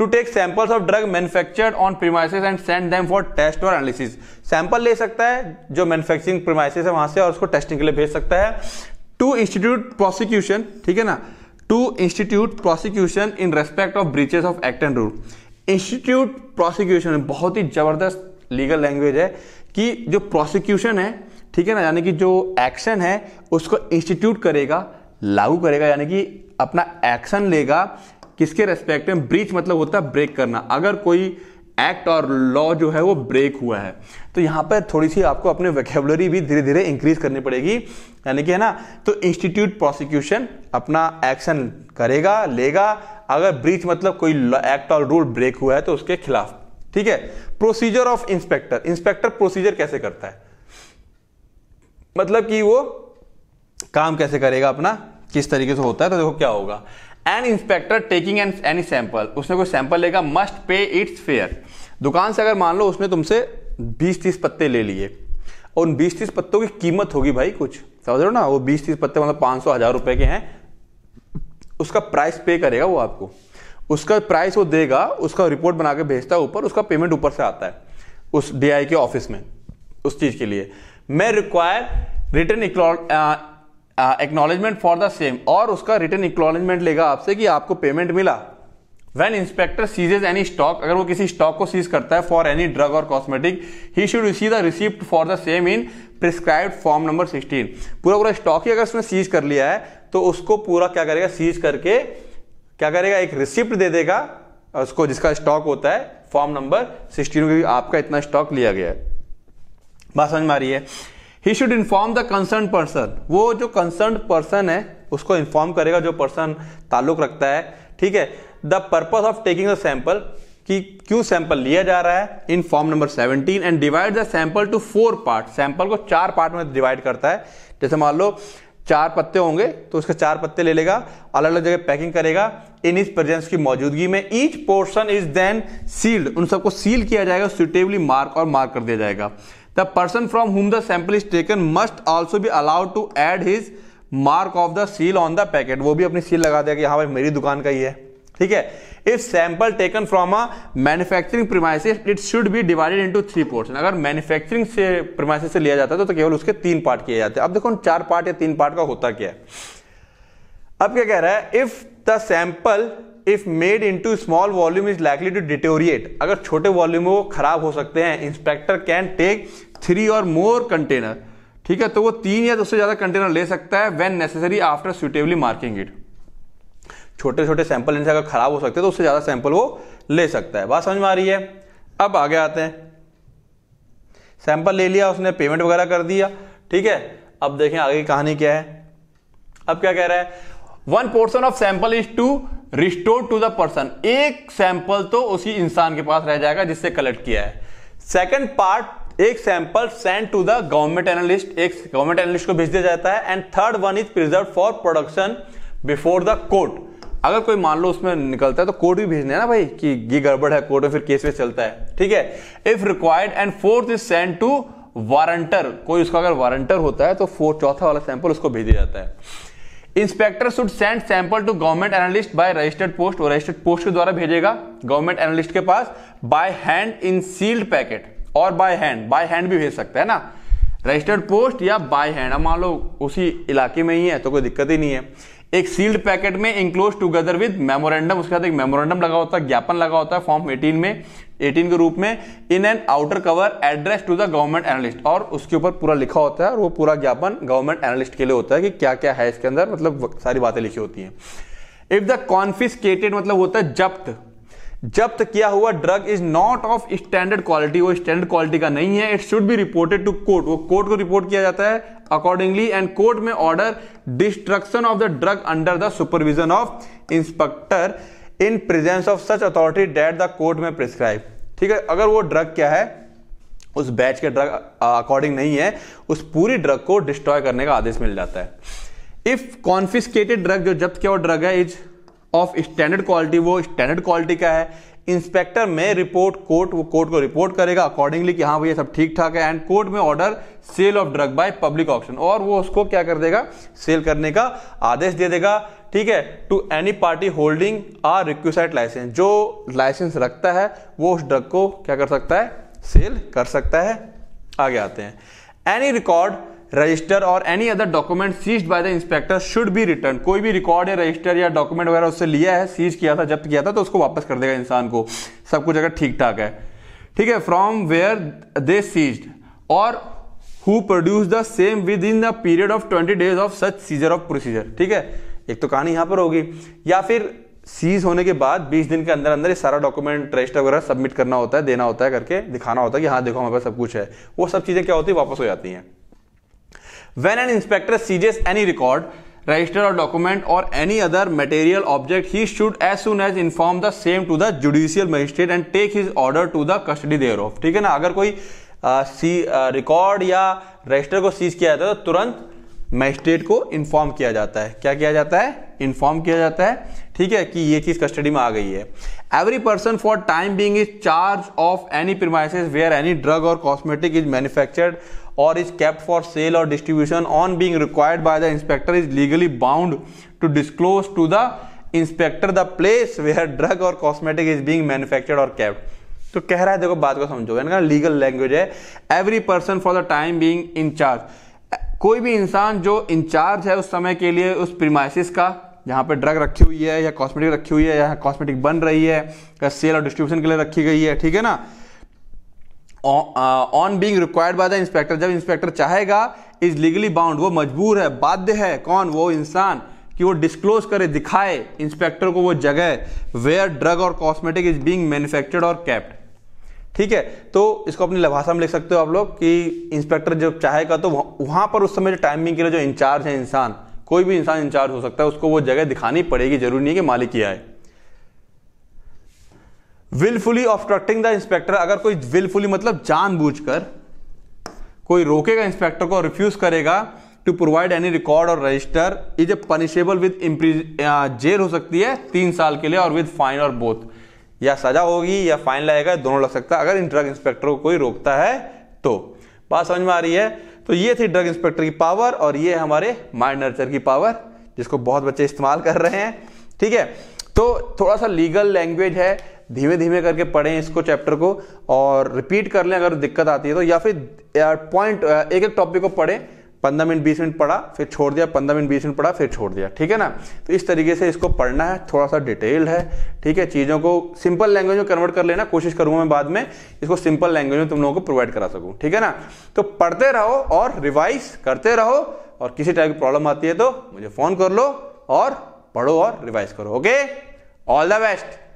[SPEAKER 1] to take samples of drug manufactured on premises and send them for test और एनालिसिस सैंपल ले सकता है जो मैन्युफैक्चरिंग प्रीमाइसिस है वहां से और उसको टेस्टिंग के लिए भेज सकता है टू इंस्टीट्यूट प्रोसिक्यूशन ठीक है ना to institute prosecution in respect of breaches of act and rule institute prosecution बहुत ही जबरदस्त लीगल लैंग्वेज है कि जो प्रोसिक्यूशन है ठीक है ना यानी कि जो एक्शन है उसको इंस्टीट्यूट करेगा लागू करेगा यानी कि अपना एक्शन लेगा किसके रेस्पेक्ट में ब्रीच मतलब होता है ब्रेक करना अगर कोई एक्ट और लॉ जो है वो ब्रेक हुआ है तो यहाँ पर थोड़ी सी आपको अपने वेकेबलरी भी धीरे धीरे इंक्रीज करनी पड़ेगी यानी कि है ना तो इंस्टीट्यूट प्रोसिक्यूशन अपना एक्शन करेगा लेगा अगर ब्रीच मतलब कोई एक्ट और रूल ब्रेक हुआ है तो उसके खिलाफ ठीक है procedure of inspector inspector procedure कैसे करता है मतलब कि वो काम कैसे करेगा अपना किस तरीके से होता है तो देखो क्या होगा an inspector taking an any sample उसने कोई सैंपल लेगा मस्ट पे इट्स फेयर दुकान से अगर मान लो उसने तुमसे बीस तीस पत्ते ले लिए और उन बीस तीस पत्तों की कीमत होगी भाई कुछ समझ रहे हो ना वो बीस तीस पत्ते मतलब पाँच सौ हज़ार रुपये के हैं उसका प्राइस पे करेगा वो आपको उसका प्राइस वो देगा उसका रिपोर्ट बना के भेजता है ऊपर उसका पेमेंट ऊपर से आता है उस डीआई के ऑफिस में उस चीज़ के लिए मैं require return acknowledgement for the same और उसका रिटर्न एक्नॉलेजमेंट लेगा आपसे कि आपको पेमेंट मिला when inspector seizes any stock अगर वो किसी स्टॉक को सीज करता है फॉर एनी ड्रग और cosmetic he should receive the receipt for the same in prescribe form number sixteen पूरा पूरा स्टॉक ही अगर उसने सीज कर लिया है तो उसको पूरा क्या करेगा सीज करके क्या करेगा एक रिसिप्ट दे देगा उसको जिसका स्टॉक होता है फॉर्म नंबर सिक्सटीन आपका इतना स्टॉक लिया गया है बात समझ में आ रही है ही should inform the concern person वो जो कंसर्न पर्सन है उसको इन्फॉर्म करेगा जो पर्सन ताल्लुक रखता है ठीक है the purpose of taking the sample कि क्यों सैंपल लिया जा रहा है in form number 17 and divide the sample to four part sample को चार पार्ट में डिवाइड करता है जैसे मान लो चार पत्ते होंगे तो उसके चार पत्ते ले लेगा अलग अलग जगह पैकिंग करेगा इन इस प्रेजेंस की मौजूदगी में each portion is then sealed उन सबको सील किया जाएगा सुटेबली मार्क और मार्क कर दिया जाएगा the person from whom the sample is taken must also be allowed to add his mark of the seal on the packet वो भी अपनी सील लगा दिया कि हाँ भाई मेरी दुकान का ही है ठीक है if sample taken from a manufacturing premises it should be divided into three portion अगर मैन्युफैक्चरिंग से प्रीमाइसेस से लिया जाता है तो, तो केवल उसके तीन पार्ट किए जाते हैं अब देखो चार पार्ट या तीन पार्ट का होता क्या है अब क्या कह रहा है if the sample if made in too small volume is likely to deteriorate अगर छोटे वॉल्यूम वो खराब हो सकते हैं इंस्पेक्टर कैन टेक थ्री और मोर कंटेनर ठीक है तो वो तीन या उससे ज्यादा कंटेनर ले सकता है when necessary after suitably marking it छोटे छोटे सैंपल इनसे अगर खराब हो सकते हैं तो उससे ज्यादा सैंपल वो ले सकता है बात समझ में आ रही है अब आगे आते हैं सैंपल ले लिया उसने पेमेंट वगैरह कर दिया ठीक है अब देखें आगे की कहानी क्या है अब क्या कह रहा है one portion of sample is to restore to the person एक सैंपल तो उसी इंसान के पास रह जाएगा जिससे कलेक्ट किया है सेकेंड पार्ट एक sample send to the government analyst एक गवर्नमेंट एनालिस्ट को भेज दिया जाता है and third one is preserve for production before the court अगर कोई मान लो उसमें निकलता है तो कोर्ट भी भेजना है ना भाई कि ये गड़बड़ है कोर्ट में फिर केस वेस चलता है ठीक है if required and fourth is send to warrantor कोई उसका अगर वारंटर होता है तो फोर्थ चौथा वाला सैंपल उसको भेज दिया जाता है inspector should send sample to government analyst by registered post और रजिस्टर्ड पोस्ट के द्वारा भेजेगा गवर्नमेंट एनालिस्ट के पास by hand in sealed packet और बाय हैंड बाय हैंड भी भेज सकता है ना रजिस्टर्ड पोस्ट या बाय हैंड अब मान लो उसी इलाके में ही है तो कोई दिक्कत ही नहीं है एक सील्ड पैकेट में इंक्लोज टुगेदर विद मेमोरेंडम उसके साथ एक मेमोरेंडम लगा होता है ज्ञापन लगा होता है फॉर्म 18 में 18 के रूप में in an outer cover address to the government analyst और उसके ऊपर पूरा लिखा होता है और वो पूरा ज्ञापन गवर्नमेंट एनालिस्ट के लिए होता है कि क्या क्या है इसके अंदर मतलब सारी बातें लिखी होती है इफ द कॉन्फिस्केटेड मतलब होता है जब्त जब्त किया हुआ drug is not of standard quality वो स्टैंडर्ड क्वालिटी का नहीं है it should be reported to court वो कोर्ट को रिपोर्ट किया जाता है accordingly and court may order destruction of the drug under the supervision of inspector in presence of such authority date the court may prescribe ठीक है अगर वो drug क्या है उस बैच के ड्रग अकॉर्डिंग नहीं है उस पूरी ड्रग को डिस्ट्रॉय करने का आदेश मिल जाता है इफ कॉन्फिस्केटेड ड्रग जो जब्त किया हुआ ड्रग है इज ऑफ स्टैंडर्ड क्वालिटी वो स्टैंडर्ड क्वालिटी का है इंस्पेक्टर में रिपोर्ट कोर्ट वो कोर्ट को रिपोर्ट करेगा अकॉर्डिंगली कि हाँ भैया सब ठीक ठाक है and court may order sale of drug by public auction और वो उसको क्या कर देगा सेल करने का आदेश दे देगा ठीक है to any party holding or request license जो लाइसेंस रखता है वो उस ड्रग को क्या कर सकता है सेल कर सकता है आगे आते हैं any record register or any other document seize by the inspector should be return कोई भी रिकॉर्ड या रजिस्टर या डॉक्यूमेंट वगैरह उससे लिया है सीज किया था जब्त किया था तो उसको वापस कर देगा इंसान को सब कुछ अगर ठीक ठाक है ठीक है from where they seize or who produce the same within the period of twenty days of such seizure of procedure ठीक है एक तो कहानी यहाँ पर होगी या फिर सीज होने के बाद 20 दिन के अंदर अंदर ये सारा डॉक्यूमेंट रजिस्टर वगैरह सबमिट करना होता है देना होता है करके दिखाना होता है कि हाँ देखो हमारे पास सब कुछ है वो सब चीज़ें क्या होती है वापस हो जाती हैं when an inspector seizes any record register or document or any other material object he should as soon as inform the same to the judicial magistrate and take his order to the custody thereof ठीक है ना अगर कोई सी record या register को सीज किया जाता है तो तुरंत मजिस्ट्रेट को इन्फॉर्म किया जाता है क्या किया जाता है इन्फॉर्म किया जाता है ठीक है कि ये चीज कस्टडी में आ गई है every person for time being is charge of any premises where any drug और cosmetic is manufactured or is kept for sale or distribution on being required by the inspector is legally bound to disclose to the inspector the place where drug और cosmetic is being manufactured or kept तो कह रहा है देखो बात को समझो इनका लीगल लैंग्वेज है every person for the time being in charge कोई भी इंसान जो इंचार्ज है उस समय के लिए उस प्रीमाइसिस का जहां पर ड्रग रखी हुई है या कॉस्मेटिक रखी हुई है या कॉस्मेटिक बन रही है या सेल और डिस्ट्रीब्यूशन के लिए रखी गई है ठीक है ना on being required by the inspector जब इंस्पेक्टर चाहेगा इज लीगली बाउंड वो मजबूर है बाध्य है कौन वो इंसान कि वो डिस्क्लोज करे दिखाए इंस्पेक्टर को वो जगह वेयर ड्रग और cosmetic is being manufactured or kept ठीक है तो इसको अपनी भाषा में लिख सकते हो आप लोग कि इंस्पेक्टर जब चाहेगा तो वहां वहाँ पर उस समय जो टाइमिंग के लिए जो इंचार्ज है इंसान कोई भी इंसान इंचार्ज हो सकता है उसको वो जगह दिखानी पड़ेगी जरूरी नहीं कि मालिक ही आए विलफुली ऑब्स्ट्रक्टिंग द इंस्पेक्टर अगर कोई विलफुली मतलब जानबूझकर कोई रोकेगा इंस्पेक्टर को रिफ्यूज करेगा to provide any record or register is a punishable with jail हो सकती है तीन साल के लिए और विद फाइन और बोथ या सजा होगी या फाइन लगेगा दोनों लग सकता है अगर इन ड्रग इंस्पेक्टर को कोई रोकता है तो बात समझ में आ रही है तो ये थी ड्रग इंस्पेक्टर की पावर और ये हमारे माइंड नर्चर की पावर जिसको बहुत बच्चे इस्तेमाल कर रहे हैं ठीक है तो थोड़ा सा लीगल लैंग्वेज है धीमे धीमे करके पढ़ें इसको चैप्टर को और रिपीट कर लें अगर दिक्कत आती है तो या फिर पॉइंट एक एक टॉपिक को पढ़ें पंद्रह मिनट बीस मिनट पढ़ा फिर छोड़ दिया पंद्रह मिनट बीस मिनट पढ़ा फिर छोड़ दिया ठीक है ना तो इस तरीके से इसको पढ़ना है थोड़ा सा डिटेल्ड है ठीक है चीज़ों को सिंपल लैंग्वेज में कन्वर्ट कर लेना कोशिश करूंगा मैं बाद में इसको सिंपल लैंग्वेज में तुम लोगों को प्रोवाइड करा सकूँ ठीक है ना तो पढ़ते रहो और रिवाइज करते रहो और किसी टाइप की प्रॉब्लम आती है तो मुझे फ़ोन कर लो और पढ़ो और रिवाइज करो ओके ऑल द बेस्ट